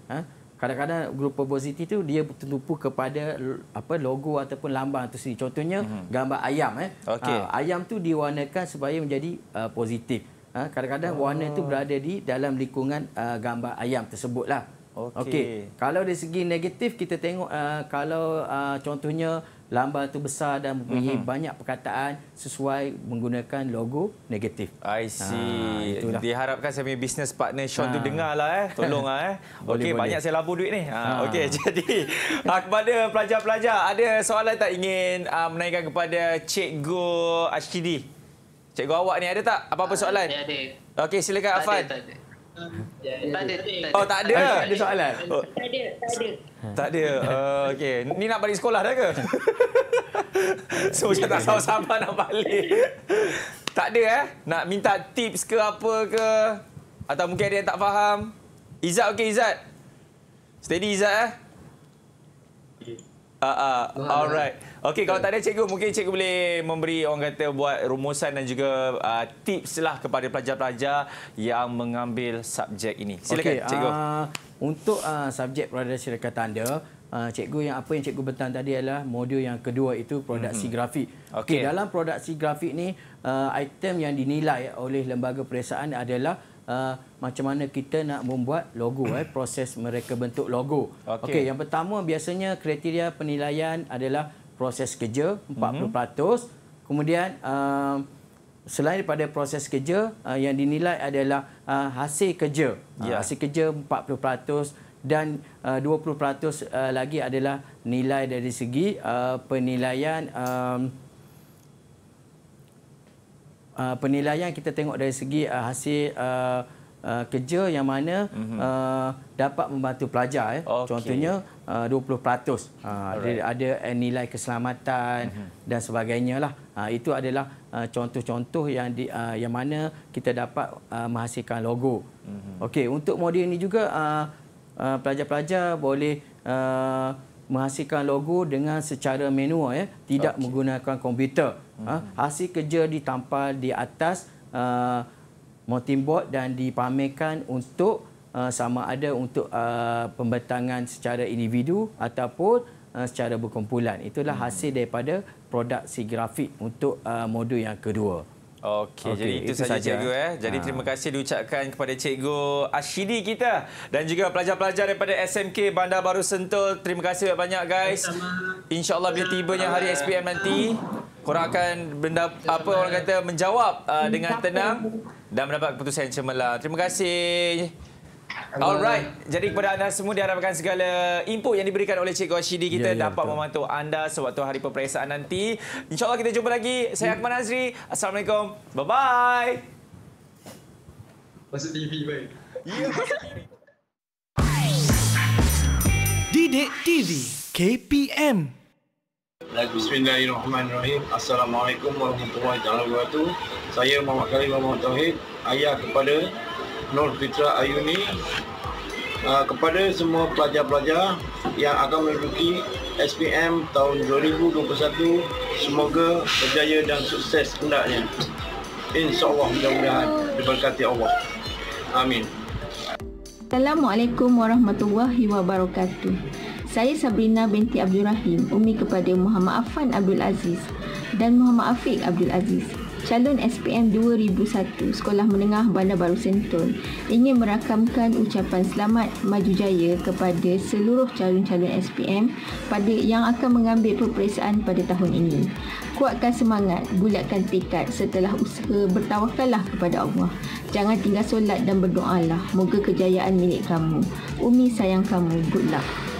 kadang-kadang grup positif tu dia tertumpu kepada apa logo ataupun lambang tu sendiri. Contohnya hmm. gambar ayam eh. Okay. Ha, ayam tu diwarnakan supaya menjadi uh, positif. Ha, kadang-kadang oh. warna itu berada di dalam lingkungan uh, gambar ayam tersebutlah. Okey. Okay. Kalau dari segi negatif kita tengok uh, kalau uh, contohnya lambang tu besar dan mempunyai uh-huh. banyak perkataan sesuai menggunakan logo negatif. I see. Ha, Diharapkan saya punya business partner Sean ha. tu ah. dengarlah eh. Tolonglah eh. <laughs> Okey banyak saya labur duit ni. Ha, ha. okey <laughs> jadi ha, kepada pelajar-pelajar ada soalan tak ingin uh, menaikkan kepada cikgu Ashidi? Cikgu awak ni ada tak apa-apa ah, soalan? Ya, ada. Okey, silakan tak Afan. Tak ada. Ya, ya, ya. Tak ada. Oh, tak ada. Tak ada soalan. Oh. Tak ada, tak ada. Tak ada. Uh, oh, Okey, ni nak balik sekolah dah ke? <laughs> so, tak sama-sama nak balik. tak ada eh? Nak minta tips ke apa ke? Atau mungkin ada yang tak faham? Izzat okey Izzat? Steady Izzat eh? Ah, ah. Alright. Okey, kalau tak ada cikgu, mungkin cikgu boleh memberi orang kata buat rumusan dan juga uh, tips lah kepada pelajar-pelajar yang mengambil subjek ini. Silakan okay. cikgu. Uh, untuk uh, subjek produk rekatan tanda, uh, cikgu yang apa yang cikgu bentang tadi adalah modul yang kedua itu produksi mm -hmm. grafik. Okey, okay, dalam produksi grafik ni, uh, item yang dinilai oleh lembaga periksaan adalah Ah, macam mana kita nak membuat logo eh <clears throat> proses mereka bentuk logo. Okey okay, yang pertama biasanya kriteria penilaian adalah proses kerja 40%. Mm-hmm. Kemudian uh, selain daripada proses kerja uh, yang dinilai adalah uh, hasil kerja. Yeah. Ya. hasil kerja 40% dan uh, 20% uh, lagi adalah nilai dari segi uh, penilaian uh, uh, penilaian kita tengok dari segi uh, hasil uh, uh, kerja yang mana mm-hmm. uh, dapat membantu pelajar. Eh. Okay. Contohnya uh, 20 peratus uh, right. ada eh, nilai keselamatan mm-hmm. dan sebagainya lah. Uh, itu adalah uh, contoh-contoh yang di, uh, yang mana kita dapat uh, menghasilkan logo. Mm-hmm. Okey untuk modul ini juga uh, uh, pelajar-pelajar boleh uh, menghasilkan logo dengan secara manual ya tidak okay. menggunakan komputer mm-hmm. ha, hmm. hasil kerja ditampal di atas uh, mounting board dan dipamerkan untuk uh, sama ada untuk uh, pembentangan secara individu ataupun uh, secara berkumpulan itulah mm-hmm. hasil daripada produk si grafik untuk uh, modul yang kedua Okey, okay, jadi itu, itu saja cikgu eh. Jadi ha. terima kasih diucapkan kepada cikgu Ashidi kita dan juga pelajar-pelajar daripada SMK Bandar Baru Sentul. Terima kasih banyak-banyak guys. Insyaallah allah bila tibanya hari SPM nanti, korang akan benda apa orang kata menjawab uh, dengan tenang dan mendapat keputusan cemerlang. Terima kasih. Alright, jadi kepada anda semua diharapkan segala input yang diberikan oleh Cikgu Ashidi kita ya, ya, dapat betul. memantau anda sewaktu hari peperiksaan nanti. InsyaAllah kita jumpa lagi. Saya Akman Azri. Assalamualaikum. Bye-bye. Masuk TV, baik. Ya, Didik TV KPM Bismillahirrahmanirrahim. Assalamualaikum warahmatullahi wabarakatuh. Saya Muhammad Khalid Muhammad Tauhid, ayah kepada Nur Fitra Ayuni uh, kepada semua pelajar-pelajar yang akan menduduki SPM tahun 2021 semoga berjaya dan sukses hendaknya. InsyaAllah mudah-mudahan diberkati Allah. Amin. Assalamualaikum warahmatullahi wabarakatuh. Saya Sabrina binti Abdul Rahim, umi kepada Muhammad Afan Abdul Aziz dan Muhammad Afiq Abdul Aziz calon SPM 2001 Sekolah Menengah Bandar Baru Sentul ingin merakamkan ucapan selamat maju jaya kepada seluruh calon-calon SPM pada yang akan mengambil peperiksaan pada tahun ini. Kuatkan semangat, bulatkan tekad setelah usaha bertawakallah kepada Allah. Jangan tinggal solat dan berdoalah. Moga kejayaan milik kamu. Umi sayang kamu. Good luck.